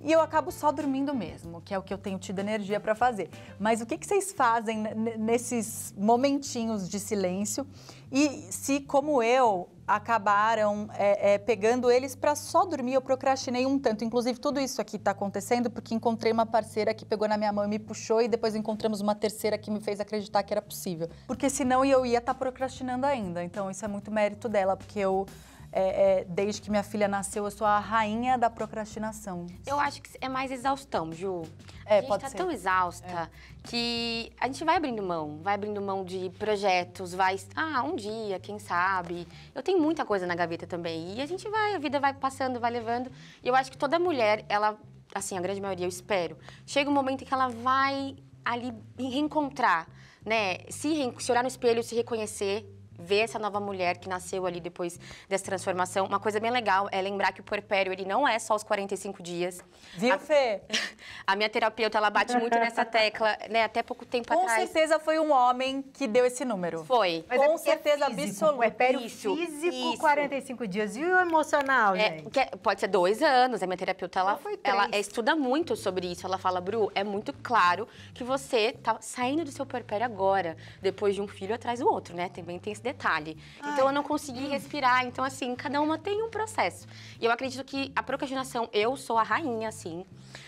Speaker 3: E eu acabo só dormindo mesmo, que é o que eu tenho tido energia para fazer. Mas o que, que vocês fazem nesses momentinhos de silêncio? E se, como eu, acabaram é, é, pegando eles para só dormir. Eu procrastinei um tanto. Inclusive, tudo isso aqui está acontecendo porque encontrei uma parceira que pegou na minha mão e me puxou, e depois encontramos uma terceira que me fez acreditar que era possível. Porque senão eu ia estar tá procrastinando ainda. Então, isso é muito mérito dela, porque eu é, é, desde que minha filha nasceu, eu sou a rainha da
Speaker 2: procrastinação. Eu acho que é mais exaustão, Ju. É, a gente pode tá ser. tão exausta é. que a gente vai abrindo mão, vai abrindo mão de projetos, vai. Ah, um dia, quem sabe. Eu tenho muita coisa na gaveta também. E a gente vai, a vida vai passando, vai levando. E eu acho que toda mulher, ela, assim, a grande maioria, eu espero, chega um momento em que ela vai ali reencontrar, né? Se, se olhar no espelho, se reconhecer ver essa nova mulher que nasceu ali depois dessa transformação. Uma coisa bem legal é lembrar que o puerpério, ele não é só os 45 dias. Viu, a, Fê? A minha terapeuta, ela bate muito nessa tecla, né? Até pouco tempo Com atrás. Com certeza foi um homem que deu esse número. Foi. Mas é Com é certeza é absoluta. O puerpério isso, físico, isso. 45 dias. E o emocional, é, gente? Que, é, pode ser dois anos. A minha terapeuta, ela, ela estuda muito sobre isso. Ela fala, Bru, é muito claro que você tá saindo do seu puerpério agora, depois de um filho atrás do outro, né? Também tem esse detalhe. Ai. Então eu não consegui hum. respirar. Então, assim, cada uma tem um processo. E eu acredito que a procrastinação, eu sou a rainha, assim.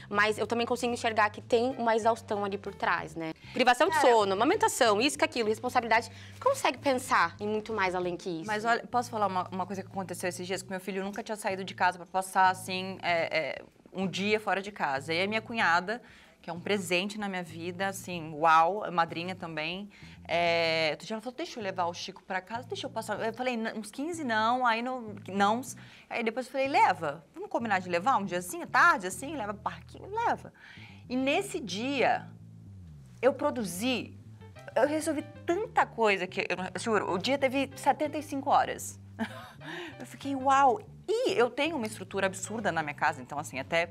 Speaker 2: Mas eu também consigo enxergar que tem uma exaustão ali por trás, né? Privação de é. sono, amamentação, isso que aquilo, responsabilidade. Consegue pensar em muito mais além que isso. Mas
Speaker 1: olha, posso falar uma, uma coisa que aconteceu esses dias? Que meu filho nunca tinha saído de casa para passar, assim, é, é, um dia fora de casa. E a minha cunhada que é um presente na minha vida, assim, uau, madrinha também. É, outro dia ela falou, deixa eu levar o Chico para casa, deixa eu passar. Eu falei, uns 15 não, aí não. Aí depois eu falei, leva, vamos combinar de levar um dia assim, tarde assim, leva pro parquinho, leva. E nesse dia, eu produzi, eu resolvi tanta coisa que, eu, o dia teve 75 horas. Eu fiquei, uau! E eu tenho uma estrutura absurda na minha casa, então assim, até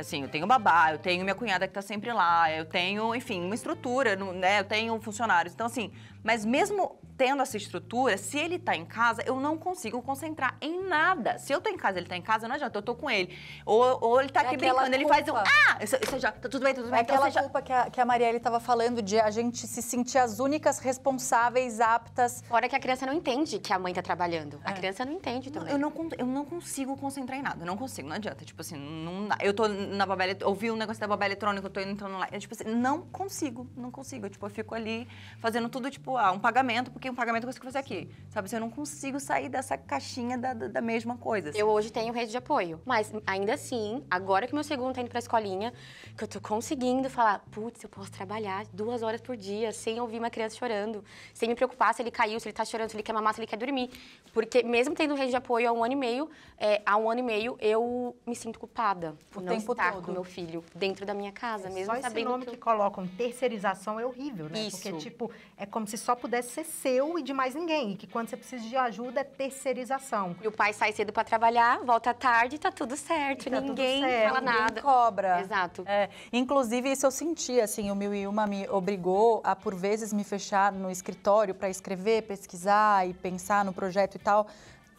Speaker 1: Assim, eu tenho babá, eu tenho minha cunhada que tá sempre lá, eu tenho, enfim, uma estrutura, né? Eu tenho funcionários. Então, assim, mas mesmo tendo essa estrutura, se ele tá em casa, eu não consigo concentrar em nada. Se eu tô em casa, ele tá em casa, não adianta, eu tô com ele.
Speaker 3: Ou, ou ele tá é aqui brincando, culpa. ele faz um. Ah! isso já, tá tudo bem, tudo é bem. É aquela culpa que, a, que a Marielle tava falando de a gente se sentir as únicas responsáveis, aptas. Fora que a criança não entende que a mãe tá trabalhando. É. A criança não entende também. Não, eu, não, eu não consigo concentrar em nada, não consigo, não adianta. Tipo
Speaker 1: assim, não Eu tô na babá, ouvi um negócio da babá eletrônica, eu tô entrando então, lá. Eu, tipo assim, não consigo, não consigo. Eu, tipo, eu fico ali fazendo tudo, tipo, ah, um pagamento, porque um pagamento eu consigo fazer aqui. Sabe, assim, eu
Speaker 2: não consigo sair dessa caixinha da, da, da mesma coisa. Assim. Eu hoje tenho rede de apoio, mas ainda assim, agora que meu segundo tá indo pra escolinha, que eu tô conseguindo falar, putz, eu posso trabalhar duas horas por dia sem ouvir uma criança chorando, sem me preocupar se ele caiu, se ele tá chorando, se ele quer mamar, se ele quer dormir. Porque mesmo tendo rede de apoio há um ano e meio, é, há um ano e meio eu me sinto culpada por o não tempo estar todo. com meu filho dentro da minha casa, é, mesmo só sabendo esse nome que, eu... que colocam, terceirização,
Speaker 5: é horrível, né? Isso. Porque, tipo, é como se só pudesse ser seu e de mais ninguém. E que quando você precisa
Speaker 2: de ajuda, é terceirização. E o pai sai cedo para trabalhar, volta tarde, tá tudo certo. E tá ninguém tudo certo, fala ninguém nada. cobra. Exato. É, inclusive, isso eu senti, assim, o Mil e Uma
Speaker 3: me obrigou a, por vezes, me fechar no escritório para escrever, pesquisar e pensar no projeto e tal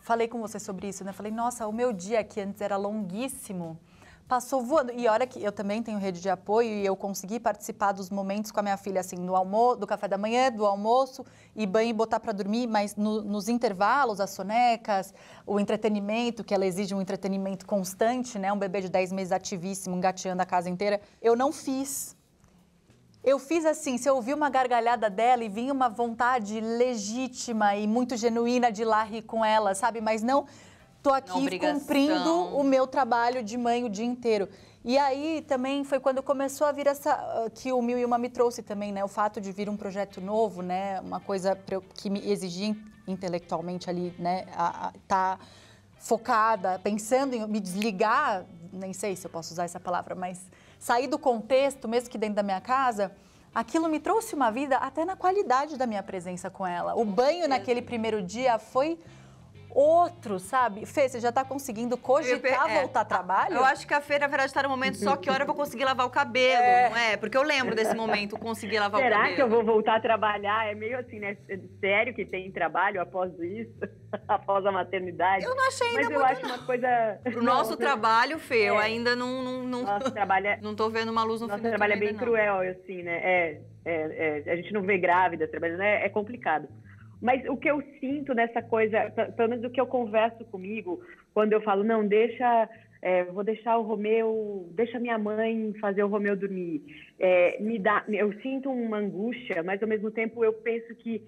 Speaker 3: falei com você sobre isso, né? Falei, nossa, o meu dia aqui antes era longuíssimo passou voando. E olha que eu também tenho rede de apoio e eu consegui participar dos momentos com a minha filha, assim, no almoço, do café da manhã, do almoço e banho e botar para dormir, mas no, nos intervalos, as sonecas, o entretenimento, que ela exige um entretenimento constante, né? Um bebê de 10 meses ativíssimo, engateando a casa inteira. Eu não fiz. Eu fiz assim, se eu ouvi uma gargalhada dela e vinha uma vontade legítima e muito genuína de lá rir com ela, sabe? Mas não Tô aqui cumprindo o meu trabalho de mãe o dia inteiro. E aí também foi quando começou a vir essa ah, que o Mil e Uma me trouxe também, né? O fato de vir um projeto novo, né? Uma coisa que me exigia intelectualmente ali, né? A, a, tá focada, pensando em me desligar, nem sei se eu posso usar essa palavra, mas sair do contexto, mesmo que dentro da minha casa, aquilo me trouxe uma vida até na qualidade da minha presença com ela. O banho naquele primeiro dia foi outro, sabe? Fê, você já tá conseguindo cogitar é. voltar é. a trabalho? Eu acho
Speaker 1: que a feira verdade está no momento só que hora eu vou conseguir lavar o cabelo, é. não é? Porque eu lembro desse momento, conseguir
Speaker 4: lavar Será o cabelo. Será que eu vou voltar a trabalhar? É meio assim, né? Sério que tem trabalho após isso? após a maternidade? Eu não achei ainda Mas eu muito, acho não. uma coisa... O nosso não,
Speaker 1: trabalho, Fê, é. eu ainda não...
Speaker 4: não, não... Nosso trabalho é... Não tô vendo uma luz no nosso fim do trabalho é bem não. cruel, assim, né? É, é, é, a gente não vê grávida trabalhando, é, é complicado. Mas o que eu sinto nessa coisa, pelo menos o que eu converso comigo, quando eu falo, não, deixa, é, vou deixar o Romeu, deixa minha mãe fazer o Romeu dormir. É, me dá, eu sinto uma angústia, mas ao mesmo tempo eu penso que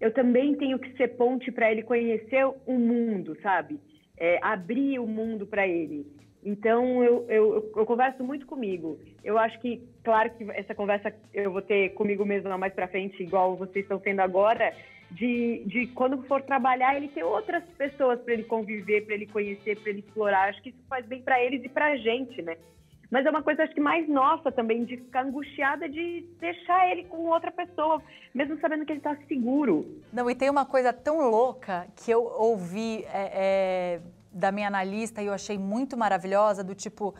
Speaker 4: eu também tenho que ser ponte para ele conhecer o mundo, sabe? É, abrir o mundo para ele. Então, eu, eu, eu, converso muito comigo. Eu acho que, claro que essa conversa eu vou ter comigo mesma mais para frente, igual vocês estão tendo agora, de, de quando for trabalhar, ele ter outras pessoas para ele conviver, para ele conhecer, para ele explorar. Acho que isso faz bem para eles e para a gente, né? Mas é uma coisa, acho que mais nossa também, de ficar angustiada de deixar
Speaker 3: ele com outra pessoa, mesmo sabendo que ele está seguro. Não, e tem uma coisa tão louca que eu ouvi é, é, da minha analista e eu achei muito maravilhosa, do tipo.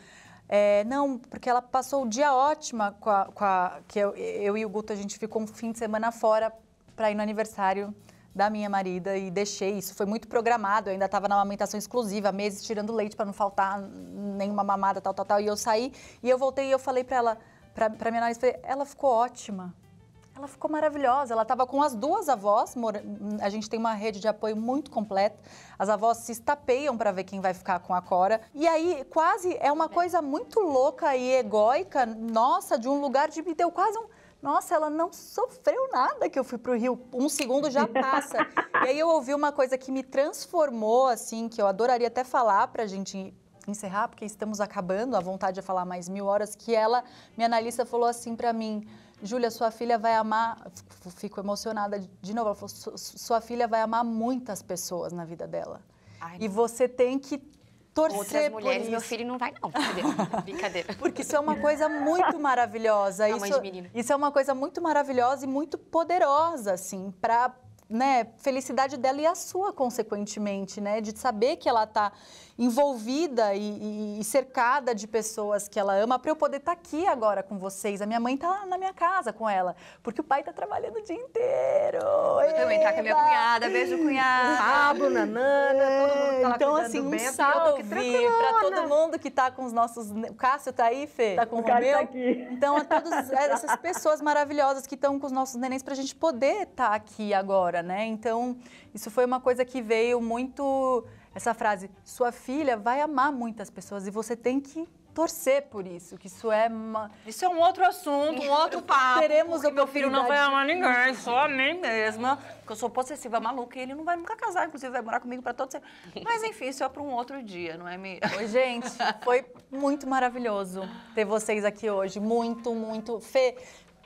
Speaker 3: É, não, porque ela passou o dia ótima com a. Com a que eu, eu, e o Guto, a gente ficou um fim de semana fora para ir no aniversário da minha marida e deixei isso. Foi muito programado, eu ainda estava na amamentação exclusiva, meses tirando leite para não faltar nenhuma mamada, tal, tal, tal. E eu saí e eu voltei e eu falei para ela, para minha analista, ela ficou ótima. Ela ficou maravilhosa. Ela estava com as duas avós. A gente tem uma rede de apoio muito completa. As avós se estapeiam para ver quem vai ficar com a Cora. E aí, quase é uma coisa muito louca e egóica, nossa, de um lugar de me deu quase um nossa, ela não sofreu nada que eu fui para o Rio, um segundo já passa. e aí eu ouvi uma coisa que me transformou, assim, que eu adoraria até falar para a gente encerrar, porque estamos acabando, a vontade de é falar mais mil horas, que ela, minha analista, falou assim para mim, Júlia, sua filha vai amar, fico emocionada de novo, ela falou, sua filha vai amar muitas pessoas na vida dela. Ai, e você tem que torcer Outras mulheres, por isso. meu filho
Speaker 2: não vai não,
Speaker 3: brincadeira. Porque isso é uma coisa muito maravilhosa. de isso, isso é uma coisa muito maravilhosa e muito poderosa, assim, para né, felicidade dela e a sua, consequentemente, né? De saber que ela está envolvida e, e, cercada de pessoas que ela ama para eu poder estar tá aqui agora com vocês. A minha mãe está lá na minha casa com ela, porque o pai está trabalhando o dia inteiro. Eu Eba! também tá com a minha cunhada, beijo cunhada. Pablo, Nanana, é, todo mundo que tá lá Então, assim, um bem, salve para todo mundo que está com os nossos... O Cássio está aí, Fê? Está com o, o Romeu? Tá aqui. Então, a todas essas pessoas maravilhosas que estão com os nossos nenéns para a gente poder estar tá aqui agora, né? Então, isso foi uma coisa que veio muito essa frase, sua filha vai amar muitas pessoas e você tem que torcer por isso, que isso é uma... Isso é um outro assunto, um outro papo. Teremos que meu filho não vai amar ninguém, só
Speaker 1: a mim mesma, porque eu sou
Speaker 3: possessiva, maluca, e ele não vai nunca casar,
Speaker 1: inclusive vai morar comigo para todo sempre. Mas enfim, isso é para um outro dia, não é, Mi? Oi, gente, foi
Speaker 3: muito maravilhoso ter vocês aqui hoje, muito, muito. Fê,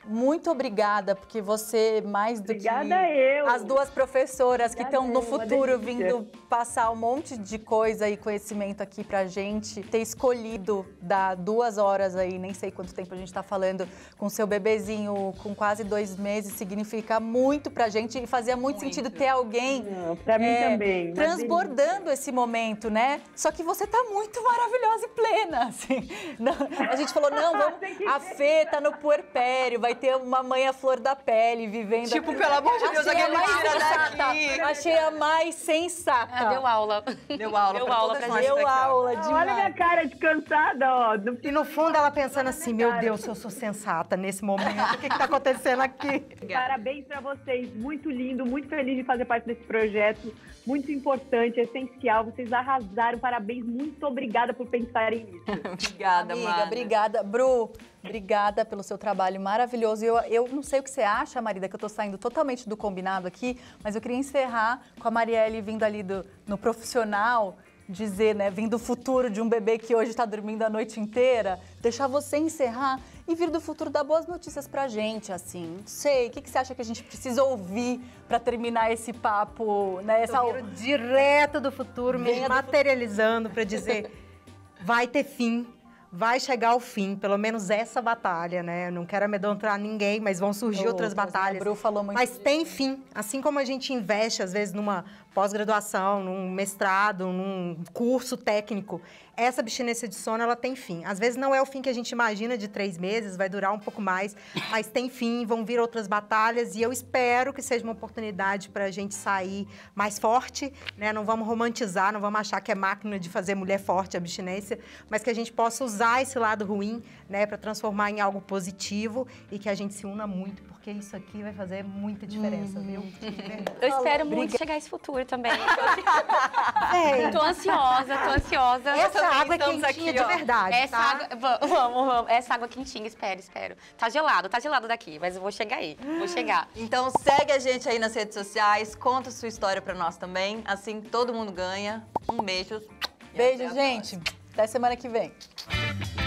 Speaker 3: muito obrigada, porque você, é mais do obrigada que eu. as duas professoras obrigada que estão no futuro vindo passar um monte de coisa e conhecimento aqui pra gente, ter escolhido dar duas horas aí, nem sei quanto tempo a gente tá falando, com seu bebezinho com quase dois meses, significa muito pra gente e fazia muito, muito. sentido ter alguém Não, pra mim é, também, transbordando esse momento, né? Só que você tá muito maravilhosa e plena, assim. Não, a gente falou, não, vamos, a Fê tá no puerpério, vai ter uma mãe à flor da pele vivendo. Tipo, pelo amor de Deus, alguém me tira daqui. Achei a mais
Speaker 5: sensata. Ah, deu
Speaker 2: aula. Deu aula. Deu pra aula pra gente. Deu daqui. aula
Speaker 5: demais. Olha minha cara de cansada, ó. E no fundo ela pensando assim, meu Deus, se eu sou sensata nesse momento. O que, que tá acontecendo aqui? Parabéns pra vocês. Muito lindo, muito feliz de fazer parte desse projeto.
Speaker 3: Muito importante, é essencial. Vocês arrasaram. Parabéns. Muito obrigada por pensarem nisso. obrigada, Amiga, Mana. Obrigada. Bru, Obrigada pelo seu trabalho maravilhoso. Eu, eu não sei o que você acha, Marida, que eu estou saindo totalmente do combinado aqui, mas eu queria encerrar com a Marielle vindo ali do, no profissional dizer, né, vindo do futuro de um bebê que hoje está dormindo a noite inteira, deixar você encerrar e vir do futuro dar boas notícias pra gente, assim. Não sei, o que, que você acha que a gente precisa ouvir para terminar esse papo, né? Essa... Eu
Speaker 5: direto do futuro, me materializando para dizer, vai ter fim, vai chegar ao fim, pelo menos essa batalha, né? não quero amedrontar ninguém, mas vão surgir outras, outras é, batalhas. Né? falou muito mas tem fim. Assim como a gente investe, às vezes, numa pós-graduação, num mestrado, num curso técnico, essa abstinência de sono, ela tem fim. Às vezes não é o fim que a gente imagina de três meses, vai durar um pouco mais, mas tem fim, vão vir outras batalhas e eu espero que seja uma oportunidade para a gente sair mais forte, né? Não vamos romantizar, não vamos achar que é máquina de fazer mulher forte a abstinência, mas que a gente possa usar esse lado ruim, né, para transformar em algo positivo e que a gente se una muito porque isso aqui vai fazer muita diferença, uhum. viu? Eu espero muito Briga. chegar a esse futuro também.
Speaker 2: É. Tô ansiosa, tô ansiosa. Essa água é quentinha aqui, de ó. verdade, Essa tá? água, vamos, vamos. Essa água é quentinha, espero, espero. Tá gelado, tá gelado daqui, mas eu vou chegar aí, vou chegar.
Speaker 1: Então segue a gente aí nas redes sociais, conta sua história pra nós também, assim todo mundo ganha. Um beijo. Beijo, gente.
Speaker 3: Até semana que vem.